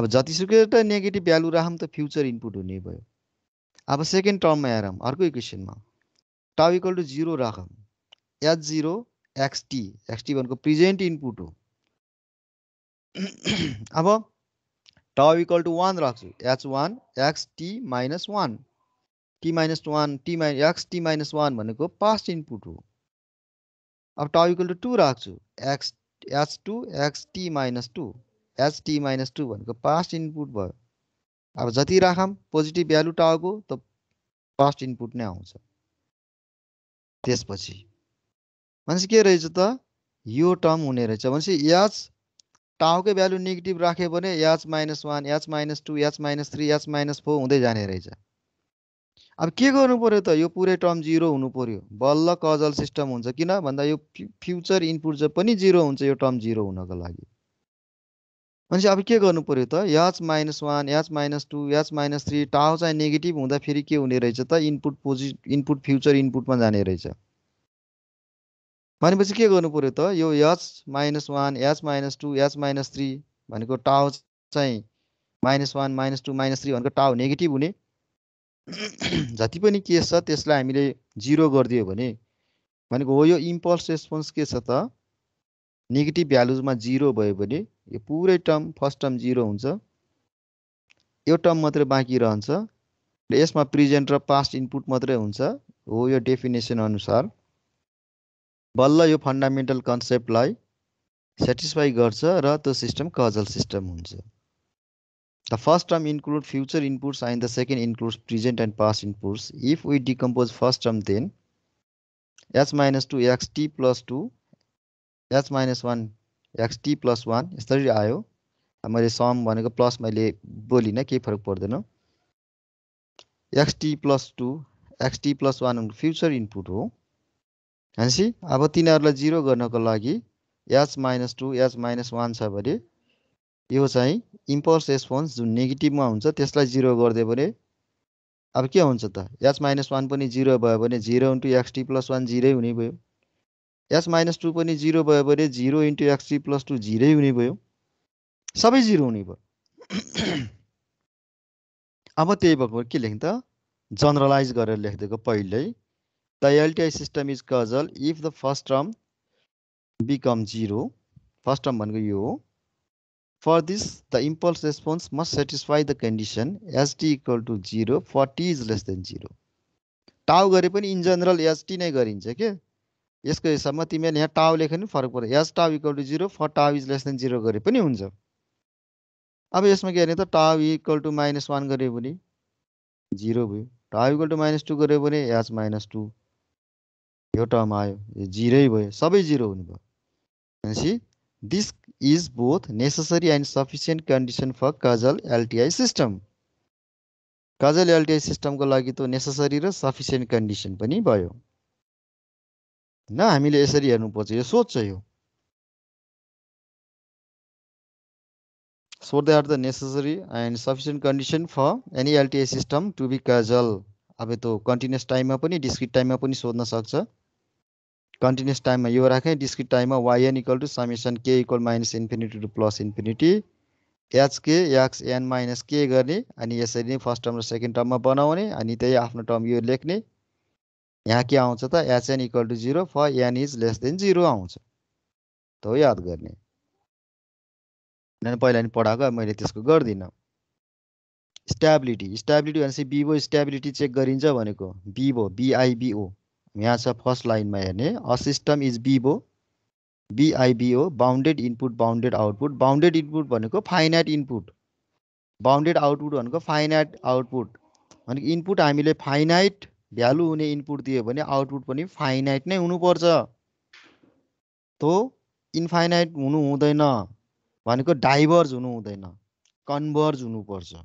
अब जतिसुकै त नेगेटिभ भ्यालु राखौँ त फ्युचर इनपुट हुने भयो अब सेकेन्ड टर्ममा हेरौँ अर्को इक्वेसनमा टाउ इक्वल टु जिरो राखौँ एच जिरो एक्सटी एक्सटी भनेको प्रेजेन्ट इनपुट हो अब टाउ इक्वल टु वान राख्छु h one x t minus one t minus one t minus x t minus one भनेको पास्ट इनपुट हो अब tau equal to two राख्छु x h two x t minus two h t minus two भनेको past input भयो अब जति राखौँ positive value टाउको त पास्ट इनपुट नै आउँछ त्यसपछि भनेपछि के रहेछ त यो टर्म हुने रहेछ भनेपछि एच टाउकै भ्यालु नेगेटिभ राख्यो भने h minus one h minus two h minus three h minus four हुँदै जाने रहेछ अब के गर्नु पर्यो त यो पुरै टर्म जिरो हुनु पर्यो बल्ल कजल सिस्टम हुन्छ किन भन्दा यो फ्युचर इनपुट जो पनि जिरो हुन्छ यो टर्म जिरो हुनको लागि भनेपछि अब के गर्नु पर्यो त h minus one h minus two h minus three tau चाहिँ नेगेटिभ हुँदा फेरि के हुने रहेछ त इनपुट पोजि इनपुट फ्युचर इनपुटमा जाने रहेछ भनेपछि के गर्नु पर्यो त यो h minus one h minus two h minus three भनेको टाउ चाहिँ minus one minus two minus three भनेको टाउ नेगेटिभ हुने (clears throat) जति पनि केस छ त्यसलाई हामीले जिरो गरिदियो भने भनेको हो यो इम्पल्स रेस्पोन्स के छ त नेगेटिभ भ्यालुजमा जिरो भयो भने यो पुरै टर्म फर्स्ट टर्म जिरो हुन्छ यो टर्म मात्रै बाँकी रहन्छ र यसमा प्रेजेन्ट र पास्ट इनपुट मात्रै हुन्छ हो यो डेफिनेसन अनुसार बल्ल यो फन्डामेन्टल कन्सेप्टलाई सेटिस्फाई गर्छ र त्यो सिस्टम कजल सिस्टम हुन्छ The first term includes future inputs and the second includes present and past inputs. If we decompose first term then s minus 2 t plus 2 s minus 1 t plus 1 यसरी आयो मैले some भनेको plus मैले बोलिनँ केही फरक पर्दैन x t plus two x t plus one future input हो भनेपछि अब तिनीहरूलाई जिरो गर्नको लागि h minus two h minus one छ भने यो चाहिँ इम्पल्स रेस्पोन्स जुन नेगेटिभमा हुन्छ त्यसलाई जिरो गरिदियो भने अब के हुन्छ त एच माइनस वान पनि जिरो भयो भने zero into x t plus one जिरै हुने भयो एच माइनस टू पनि जिरो भयो भने zero into x t plus two जिरै हुने भयो सबै जिरो हुने भयो (clears throat) अब त्यही भएको के लेख्ने त जनरलाइज गरेर लेखिदिएको पहिल्यै the LTI system is causal if the first term become zero first term भनेको यो हो For this, the impulse response must satisfy the condition s t equal to 0 for t is less than 0. टाउ गरे पनि in general S T नै गरिन्छ के यसको हिसाबमा तिमीहरूले यहाँ टाउ लेख्यो भने फरक पर्छ s tau equal to zero for tau is less than zero गरे पनि हुन्छ अब यसमा के हेर्ने त टाउ इक्वल टु माइनस वान गऱ्यो भने जिरो भयो टाउ इक्वल टु माइनस टू गऱ्यो भने एच माइनस टू यो टर्म आयो यो जिरै भयो सबै जिरो हुनुभयो भनेपछि This is both necessary and sufficient condition for causal LTI system. काजल एलटिआई सिस्टमको लागि त नेसेसरी र सफिसियन्ट कन्डिसन पनि भयो न हामीले यसरी हेर्नुपर्छ यो सोध्छ यो so they are the necessary and sufficient condition for any LTI system to be causal अब त्यो कन्टिन्युस टाइममा पनि डिस्क्रिट टाइममा पनि सोध्न सक्छ कन्टिन्युस टाइममा यो राखेँ डिस्क्रिट टाइममा वाइएन इक्वल टु समेसन के equal minus infinity to plus infinity h k x n minus k गर्ने अनि यसरी नै फर्स्ट टर्म र सेकेन्ड टर्ममा बनाउने अनि त्यही आफ्नो टर्म यो लेख्ने यहाँ के आउँछ त h n equal to zero for n is less than zero आउँछ त हो याद गर्ने पहिला नि पढाएको मैले त्यसको गर्दिनँ स्ट्याबिलिटी स्ट्याबिलिटी भनेपछि बिबो स्ट्याबिलिटी चेक गरिन्छ भनेको बिबो बिआइबिओ यहाँ छ फर्स्ट लाइनमा हेर्ने a system is BIBO BIBO bounded input bounded output bounded input भनेको फाइनाइट इनपुट बााउन्डेड आउटपुट भनेको फाइनाइट आउटपुट भनेको इनपुट हामीले फाइनाइट भ्यालु हुने इनपुट दियो भने आउटपुट पनि फाइनाइट नै हुनुपर्छ तो इन्फाइनाइट हुनु हुँदैन भनेको डाइभर्ज हुनु हुँदैन कन्भर्ज हुनुपर्छ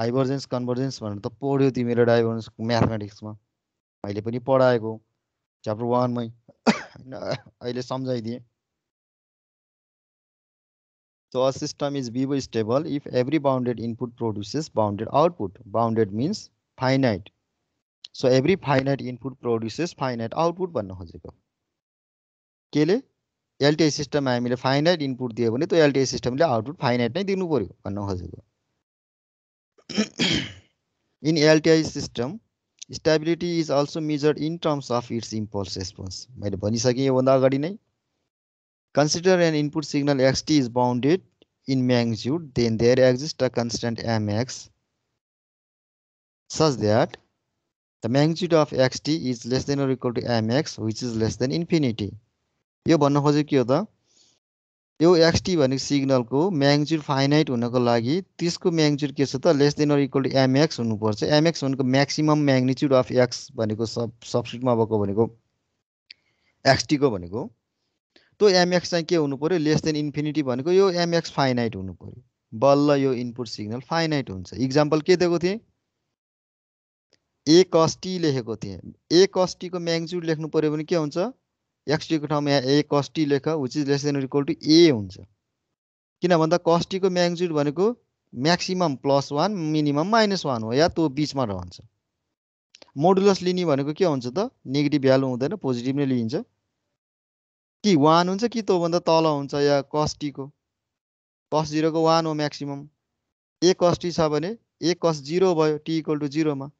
डाइभर्जेन्स कन्भर्जेन्स भनेर त पढ्यो तिमीले डाइभर्जेन्स म्याथमेटिक्समा मैले पनि पढाएको च्याप्टर वानमै होइन अहिले सम्झाइदिएँ so a system is BIBO stable if every bounded input produces bounded output bounded means finite so every finite input produces finite output भन्न खोजेको केले एलटिआई सिस्टममा हामीले फाइनाइट इनपुट दियो भने त्यो एलटिआई सिस्टमले आउटपुट फाइनाइट नै दिनु पऱ्यो भन्न खोजेको in LTI system stability is also measured in terms of its impulse response. Consider an input signal XT is bounded in magnitude, then there exists a constant MX such that the magnitude of XT is less than or equal to MX, which is less than infinity. यो बन्न खोजेको के हो यो XT भनेको सिग्नलको magnitude finite हुनको लागि त्यसको म्याग्नेच्युड के छ त less than or equal to m x हुनुपर्छ एमएक्स भनेको म्याक्सिमम म्याग्निच्युड अफ एक्स भनेको सब सब्सिटमा भएको भनेको एक्सटीको भनेको त्यो एमएक्स चाहिँ के हुनु पऱ्यो लेस देन इन्फिनिटी भनेको यो एमएक्स फाइनाइट हुनु पऱ्यो बल्ल यो इनपुट सिग्नल फाइनाइट हुन्छ इक्जाम्पल के दिएको थिएँ ए कस्टी लेखेको थिएँ ए कस्टीको म्याग्नेच्युड लेख्नु पऱ्यो भने के हुन्छ एक्सटीको ठाउँमा यहाँ ए कस्टी लेख which is less than equal to a हुन्छ किन भन्दा कस्टीको म्याग्निच्युड भनेको maximum plus one minimum minus one हो या त्यो बिचमा रहन्छ मोडुलस लिने भनेको के हुन्छ त नेगेटिभ भ्यालु हुँदैन पोजिटिभ नै लिइन्छ कि वान हुन्छ कि भन्दा तल हुन्छ या कस्टीको कस जिरोको वान हो म्याक्सिमम् ए कस्टी छ भने ए कस जिरो भयो टी इक्वल टु जिरोमा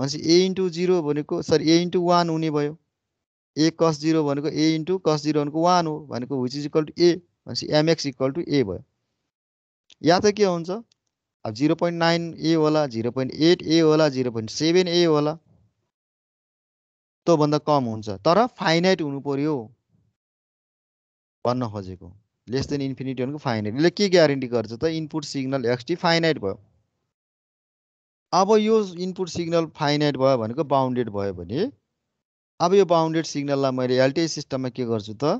भनेपछि ए इन्टु जिरो भनेको सरी ए इन्टु वान हुने भयो ए कस जिरो भनेको ए इन्टु कस जिरो भनेको वान हो भनेको which is equal to a भनेपछि एमएक्स इक्वल टु ए भयो या त के हुन्छ अब जिरो पोइन्ट नाइन ए होला जिरो पोइन्ट एट ए होला जिरो पोइन्ट सेभेन ए होला त्योभन्दा कम हुन्छ तर फाइनाइट हुनु पऱ्यो भन्न खोजेको लेस देन इन्फिनिटी भनेको फाइनाइट यसले के ग्यारेन्टी गर्छ त इनपुट सिग्नल एक्सटी फाइनाइट भयो अब यो इनपुट सिग्नल फाइनाइट भयो भनेको बााउन्डेड भयो भने अब यो बााउन्डेड सिग्नललाई मैले एलटिआई सिस्टममा के गर्छु त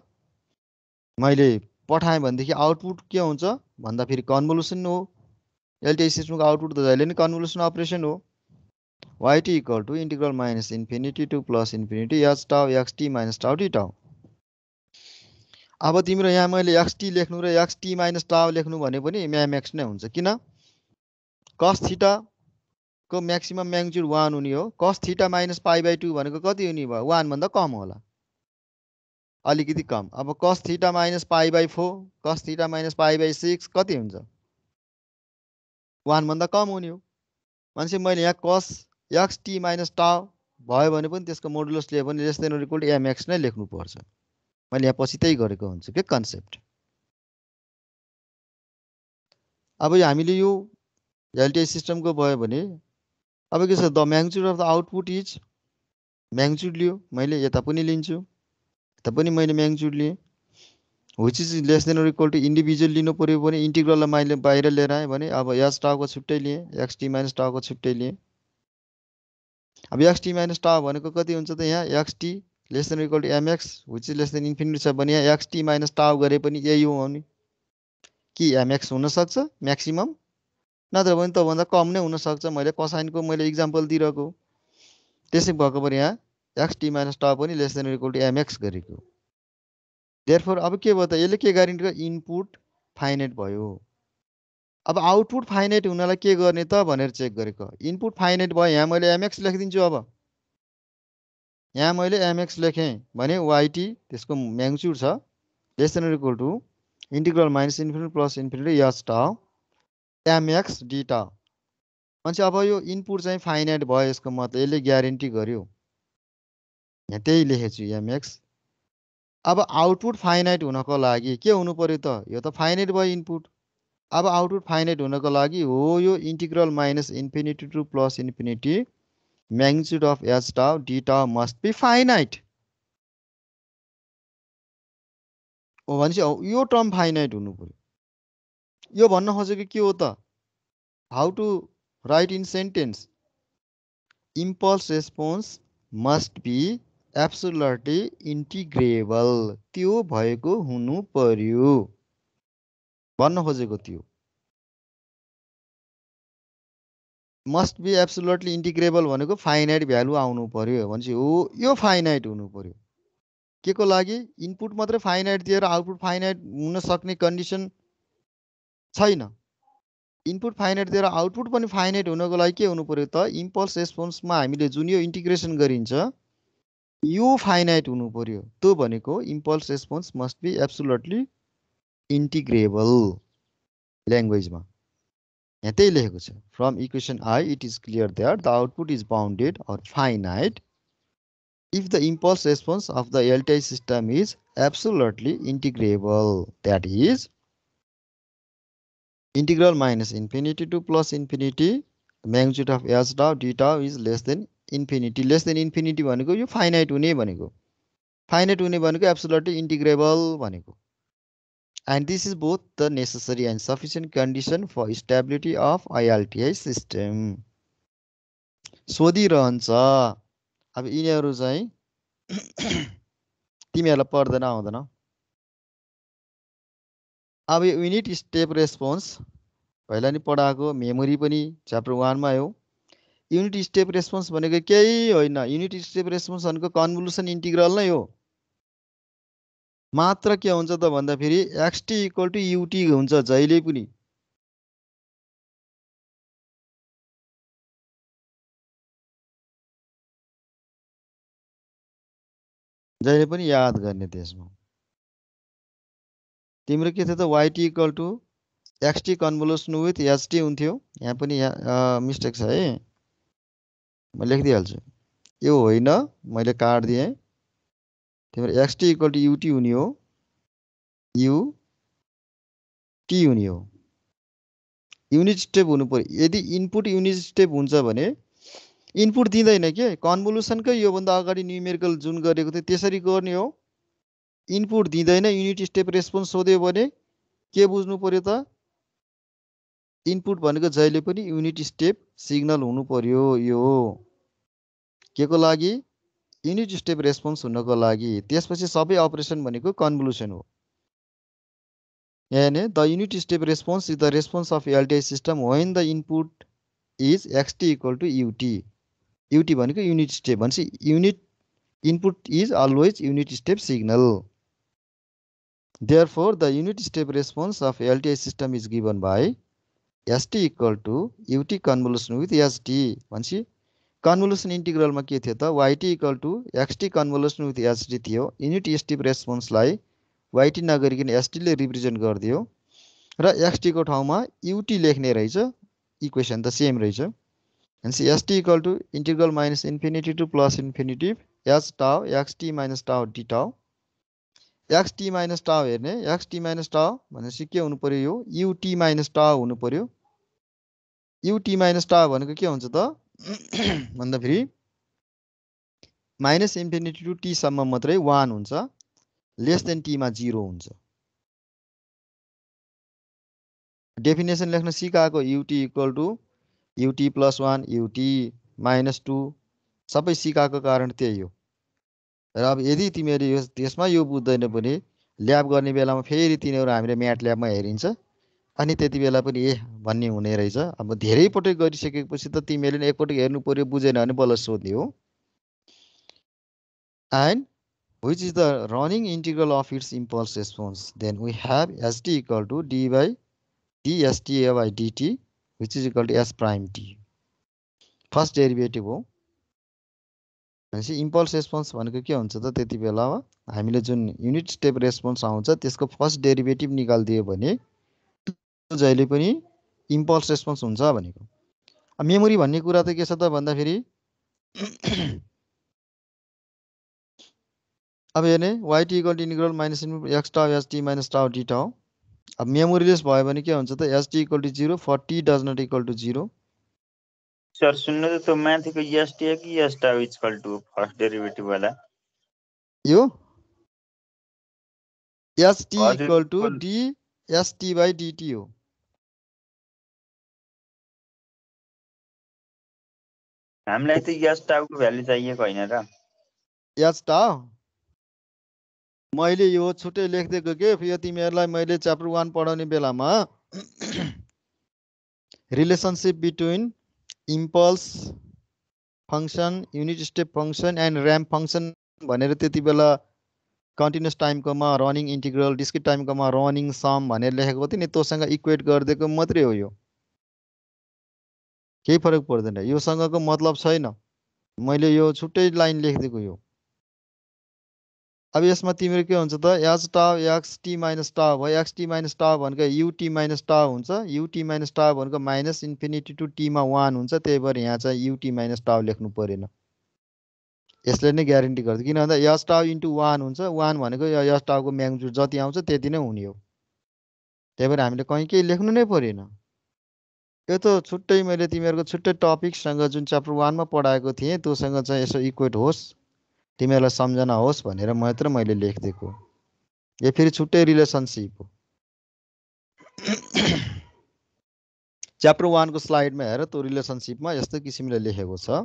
मैले पठाएँ भनेदेखि आउटपुट के हुन्छ भन्दा फेरि कन्भोल्युसन हो एलटिआई सिस्टमको आउटपुट त जहिले पनि कन्भोल्युसन अपरेसन हो y t equal to integral minus infinity to plus infinity h tau x t minus tau t tau अब तिम्रो यहाँ मैले एक्सटी लेख्नु र एक्सटी माइनस टाउ लेख्नु भने पनि म्याम एक्स नै हुन्छ किन कस थिटा को म्याक्सिमम म्याग्निच्युड वान हुने हो cos theta minus pi by two भनेको कति हुने भयो वानभन्दा कम होला अलिकति कम अब cos theta minus pi by four cos theta minus pi by six कति हुन्छ वानभन्दा कम हुने हो मान्छे मैले यहाँ कस एक्स टी माइनस टाउ भयो भने पनि त्यसको मोडुलस लिए भने लेस देन इक्वल एमएक्स नै लेख्नुपर्छ मैले यहाँ पछि त्यही गरेको हुन्छु के कन्सेप्ट अब हामीले यो एलटिआई सिस्टमको भयो भने अब के छ the magnitude of the output is magnitude लियो मैले यता पनि लिन्छु यता पनि मैले म्याङच्युड लिएँ which is less than equal to individual लिनु पऱ्यो भने इन्टिग्रललाई मैले बाहिर लिएर आएँ भने अब एच टाउको छुट्टै लिएँ एक्सटी माइनस टाउको छुट्टै लिएँ अब एक्सटी माइनस टाउ भनेको कति हुन्छ त यहाँ x t less than equal to m x which is less than infinite छ भने यहाँ एक्सटी माइनस टाउ गरे पनि यही हो नि कि एमएक्स हुनसक्छ म्याक्सिमम् नत्र भने त्योभन्दा कम नै हुनसक्छ मैले कसाइनको मैले इक्जाम्पल दिइरहेको त्यसै भएको पनि यहाँ एक्स टी माइनस ट पनि less than equal to m x गरेको देयरफोर अब के भयो त यसले के गरिन्छ इनपुट फाइनेट भयो अब आउटपुट फाइनेट हुनलाई के गर्ने त भनेर चेक गरेको इनपुट फाइनेट भयो यहाँ मैले एमएक्स लेखिदिन्छु अब यहाँ मैले एमएक्स लेखेँ भने वाइटी त्यसको म्याङ्चुर छ less than equal to integral minus infinite plus infinite s tau m x डिटा भनेपछि अब यो इनपुट चाहिँ फाइनाइट भयो यसको मतलब यसले ग्यारेन्टी गर्यो यहाँ त्यही लेखेछु एमएक्स अब आउटपुट फाइनाइट हुनको लागि के हुनु पऱ्यो त यो त फाइनाइट भयो इनपुट अब आउटपुट फाइनाइट हुनको लागि हो यो integral minus infinity to plus infinity magnitude of h tau d must be finite हो भनेपछि यो टर्म फाइनाइट हुनु पऱ्यो यो भन्न खोजेको के हो त how to write in sentence impulse response must be absolutely integrable त्यो भएको हुनु पर्यो भन्न खोजेको त्यो मस्ट बी एब्सोलटली इन्टिग्रेबल भनेको फाइनाइट भ्यालु आउनु पर्यो भनेपछि हो यो फाइनाइट हुनु पर्यो के को लागि इनपुट मात्रै फाइनाइट दिएर आउटपुट फाइनाइट हुन सक्ने कन्डिसन छैन इनपुट फाइनेट दिएर आउटपुट पनि फाइनेट हुनको लागि के हुनु पऱ्यो त इम्पल्स रेस्पोन्समा हामीले जुन यो इन्टिग्रेसन गरिन्छ यो फाइनाइट हुनु पऱ्यो त्यो भनेको impulse response must be absolutely integrable ल्याङ्ग्वेजमा यहाँ त्यही लेखेको छ from equation I it is clear that the output is bounded or finite if the impulse response of the LTI system is absolutely integrable that is integral minus infinity to plus infinity magnitude of h tau d tau is less than infinity less than infinity भनेको यो finite हुने भनेको finite हुने भनेको absolutely integrable भनेको and this is both the necessary and sufficient condition for stability of ILTI system सोधिरहन्छ अब यिनीहरू चाहिँ (coughs) तिमीहरूलाई पर्दैन आउँदैन अब यो युनिट स्टेप रेस्पोन्स पहिला नि पढाएको मेमोरी पनि च्याप्टर वानमा आयो युनिट स्टेप रेस्पोन्स भनेको केही होइन युनिट स्टेप रेस्पोन्स भनेको कन्भोल्युसन इन्टिग्रल नै हो मात्र के हुन्छ त भन्दाखेरि एक्सटी इक्वल टु युटी हुन्छ जहिले पनि जहिले पनि याद गर्ने त्यसमा तिम्रो के थियो त y t equal to x t convolution with h t हुन्थ्यो यहाँ पनि यहाँ मिस्टेक छ है म लेखिदिइहाल्छु यो होइन मैले काट दिएँ तिम्रो एक्सटी इक्वल टु युटी हुने हो यु टी हुने हो युनिट स्टेप हुनु पऱ्यो यदि इनपुट युनिट स्टेप हुन्छ भने इनपुट दिँदैन के कन्भोल्युसनकै योभन्दा अगाडि न्युमेरिकल जुन गरेको थियो त्यसरी गर्ने हो इनपुट दिँदैन युनिट स्टेप रेस्पोन्स सोध्यो भने के बुझ्नु पऱ्यो त इनपुट भनेको जहिले पनि युनिट स्टेप सिग्नल हुनु पर्यो यो के को लागि युनिट स्टेप रेस्पोन्स हुनको लागि त्यसपछि सबै अपरेसन भनेको कन्भल्युसन हो यानि the unit step response is the response of LTI system when the input is x t equal to u t u t भनेको युनिट स्टेप भनेपछि unit input is always unit step signal Therefore, the unit step response of LTI system is given by s t equal to u t convolution with s t भनेपछि convolution इन्टिग्रलमा के थियो त y t equal to x t convolution with s t थियो unit step रेस्पोन्सलाई y t नगरिकन एसटीले represent गरिदियो र एक्सटीको ठाउँमा युटी लेख्ने रहेछ इक्वेसन त सेम रहेछ भनेपछि s t equal to integral minus infinity to plus infinity s tau x t minus tau d tau x t minus t हेर्ने एक्स टी माइनस ट भनेपछि के हुनु पऱ्यो यो युटी माइनस ट हुनु पऱ्यो युटी माइनस ट भनेको के हुन्छ त (clears throat) भन्दाखेरि माइनस इन्फिनिटी टु टीसम्म मात्रै वान हुन्छ लेस देन टीमा जिरो हुन्छ डेफिनेसन लेख्न सिकाएको u t equal to u t plus one u t minus two सबै सिकाएको कारण त्यही हो र अब यदि तिमीहरू यो त्यसमा यो बुझ्दैन भने ल्याब गर्ने बेलामा फेरि तिनीहरू हामीले म्याट ल्याबमा हेरिन्छ अनि त्यति बेला पनि ए भन्ने हुने रहेछ अब धेरैपटक गरिसकेपछि त तिमीहरूले पनि एकपटक हेर्नु पऱ्यो बुझेन भने बल्ल सोध्ने हो and which is the running integral of its impulse response then we have s t equal to d by d s t by d t which is equal to s prime t first derivative हो भनेपछि इम्पल्स रेस्पोन्स भनेको के हुन्छ त त्यति बेला हामीले जुन युनिट स्टेप रेस्पोन्स आउँछ त्यसको फर्स्ट डेरिभेटिभ निकालिदियो भने जहिले पनि इम्पल्स रेस्पोन्स हुन्छ भनेको मेमोरी भन्ने कुरा त के छ त भन्दाखेरि अब हेर्ने y t equal to integral minus x tau s minus tau t tau अब मेमोरीलेस भयो भने के हुन्छ त h t equal to zero for t does not equal to zero sir सुन्नु त મેં થી કે s t કે s t is equal to first derivative वाला you s t equal to d s t by हो हामीलाई त यस टाउको भ्यालु चाहिएको होइन र यस टाउ मैले यो छुट्टै लेखिदिएको के यो तिमीहरूलाई मैले च्याप्टर वान पढाउने बेलामा relationship (clears throat) between impulse function unit step function and ramp function भनेर त्यति बेला कन्टिन्युस टाइमकोमा रनिङ इन्टिग्रल डिस्क्रिट टाइमकोमा रनिङ सम भनेर लेखेको थियो नि तँसँग इक्वेट गरिदिएको मात्रै हो यो केही फरक पर्दैन योसँगको मतलब छैन मैले यो छुट्टै लाइन लेखिदिएको यो अब यसमा तिम्रो के हुन्छ त h tau x t minus tau भयो एक्स टी माइनस टाव भनेको युटी माइनस टाव हुन्छ युटी माइनस टाव भनेको माइनस इन्फिनिटी टु टीमा वान हुन्छ त्यही भएर यहाँ चाहिँ युटी माइनस टाउ लेख्नु परेन यसले नै ग्यारेन्टी गर्छ किन भन्दा एच टाव इन्टु वान हुन्छ वान भनेको एच टाउको म्याग्नेच्युड जति आउँछ त्यति नै हुने हो त्यही भएर हामीले कहीँ केही लेख्नु नै परेन यो त छुट्टै मैले तिमीहरूको छुट्टै टपिकसँग जुन च्याप्टर वानमा पढाएको थिएँ त्योसँग चाहिँ यसो इक्वेट होस् तिमीहरूलाई सम्झना होस् भनेर मात्र मैले लेखिदिएको यो फेरि छुट्टै रिलेसनसिप हो च्याप्टर वानको स्लाइडमा हेर त्यो रिलेसनसिपमा यस्तो किसिमले लेखेको छ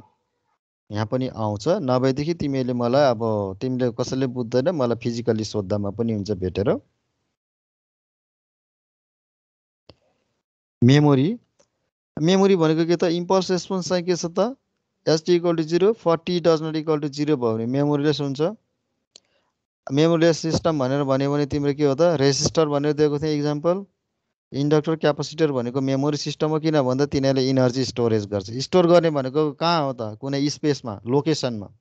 यहाँ पनि आउँछ नभएदेखि तिमीहरूले मलाई अब तिमीले कसैले बुझ्दैन मलाई फिजिकल्ली सोद्धामा पनि हुन्छ भेटेर मेमोरी मेमोरी भनेको के त इम्पल्स रेस्पोन्स चाहिँ के छ त s t equal to zero for t does not equal to zero भयो भने मेमोरीलेस हुन्छ मेमोरीलेस सिस्टम भनेर भन्यो भने तिम्रो के हो त रेजिस्टर भनेर दिएको थिएँ इक्जाम्पल इन्डक्टर क्यापासिटर भनेको मेमोरी सिस्टम हो किन भन्दा तिनीहरूले इनर्जी स्टोरेज गर्छ स्टोर गर्ने भनेको कहाँ हो त कुनै स्पेसमा लोकेसनमा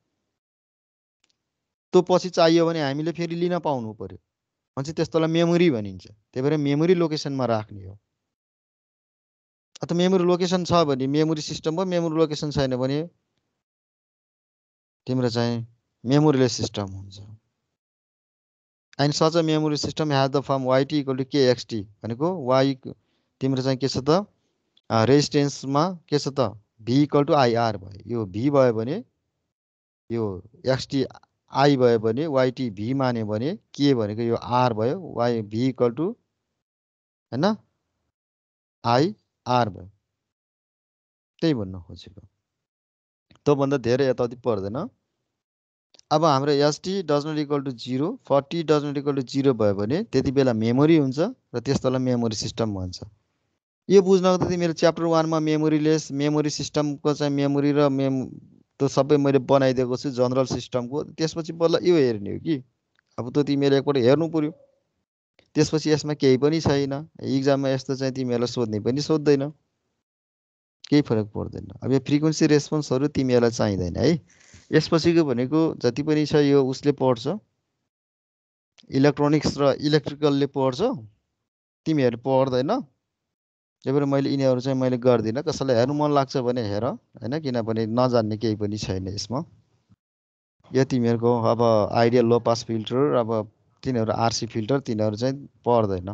त्यो पछि चाहियो भने हामीले फेरि लिन पाउनु पऱ्यो भने चाहिँ त्यस्तोलाई मेमोरी भनिन्छ त्यही भएर मेमोरी लोकेसनमा राख्ने हो अथवा मेमोरी लोकेसन छ भने मेमोरी सिस्टम भयो मेमोरी लोकेसन छैन भने तिम्रो चाहिँ मेमोरीले सिस्टम हुन्छ अनि such memory system has the form y t equal to k x t भनेको वाइ तिम्रो चाहिँ के छ त रेजिस्टेन्समा के छ त भी इक्वल टु आइआर भयो यो भी भयो भने यो एक्सटी आई भयो भने वाइटी भी माने भने के भनेको यो आर भयो वाइ भी इक्वल टु होइन आई आर भयो त्यही भन्न खोजेको त्योभन्दा धेरै यताउति पर्दैन अब हाम्रो s t does not equal to zero for t does not equal to zero भयो भने त्यति बेला मेमोरी हुन्छ र त्यस्तोलाई मेमोरी सिस्टम भन्छ यो बुझ्नको त मेरो च्याप्टर वानमा मेमोरी लेस मेमोरी सिस्टमको चाहिँ मेमोरी र मेम त्यो सबै मैले बनाइदिएको छु जनरल सिस्टमको त्यसपछि बल्ल यो हेर्ने हो कि अब त्यो तिमीले एकपल्ट हेर्नु पऱ्यो त्यसपछि यसमा केही पनि छैन इक्जाममा यस्तो चाहिँ तिमीहरूलाई सोध्ने पनि सोध्दैन केही फरक पर्दैन अब यो फ्रिक्वेन्सी रेस्पोन्सहरू तिमीहरूलाई चाहिँदैन है यसपछिको भनेको जति पनि छ यो उसले पढ्छ इलेक्ट्रोनिक्स र इलेक्ट्रिकलले पढ्छ तिमीहरू पढ्दैन त्यही भएर मैले यिनीहरू चाहिँ मैले गर्दिनँ कसैलाई हेर्नु मन लाग्छ भने हेर होइन किनभने नजान्ने केही पनि छैन यसमा यो तिमीहरूको अब आइडिया लो पास फिल्टर अब तिनीहरू आरसी फिल्टर तिनीहरू चाहिँ पर्दैन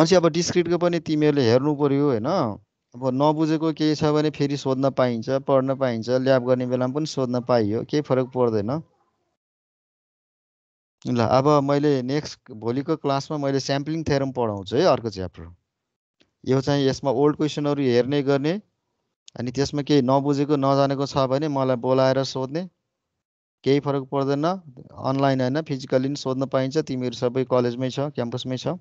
मान्छे अब डिस्क्रिटको पनि तिमीहरूले हेर्नु पऱ्यो होइन अब नबुझेको केही छ भने फेरि सोध्न पाइन्छ पढ्न पाइन्छ ल्याब गर्ने बेलामा पनि सोध्न पाइयो केही फरक पर्दैन ल अब मैले नेक्स्ट भोलिको क्लासमा मैले स्याम्पलिङ थेरम पढाउँछु है अर्को च्याप्टर यो चाहिँ यसमा ओल्ड क्वेसनहरू हेर्ने गर्ने अनि त्यसमा केही नबुझेको नजानेको छ भने मलाई बोलाएर सोध्ने केही फरक पर्दैन अनलाइन होइन फिजिकली पनि सोध्न पाइन्छ तिमीहरू सबै कलेजमै छ क्याम्पसमै छ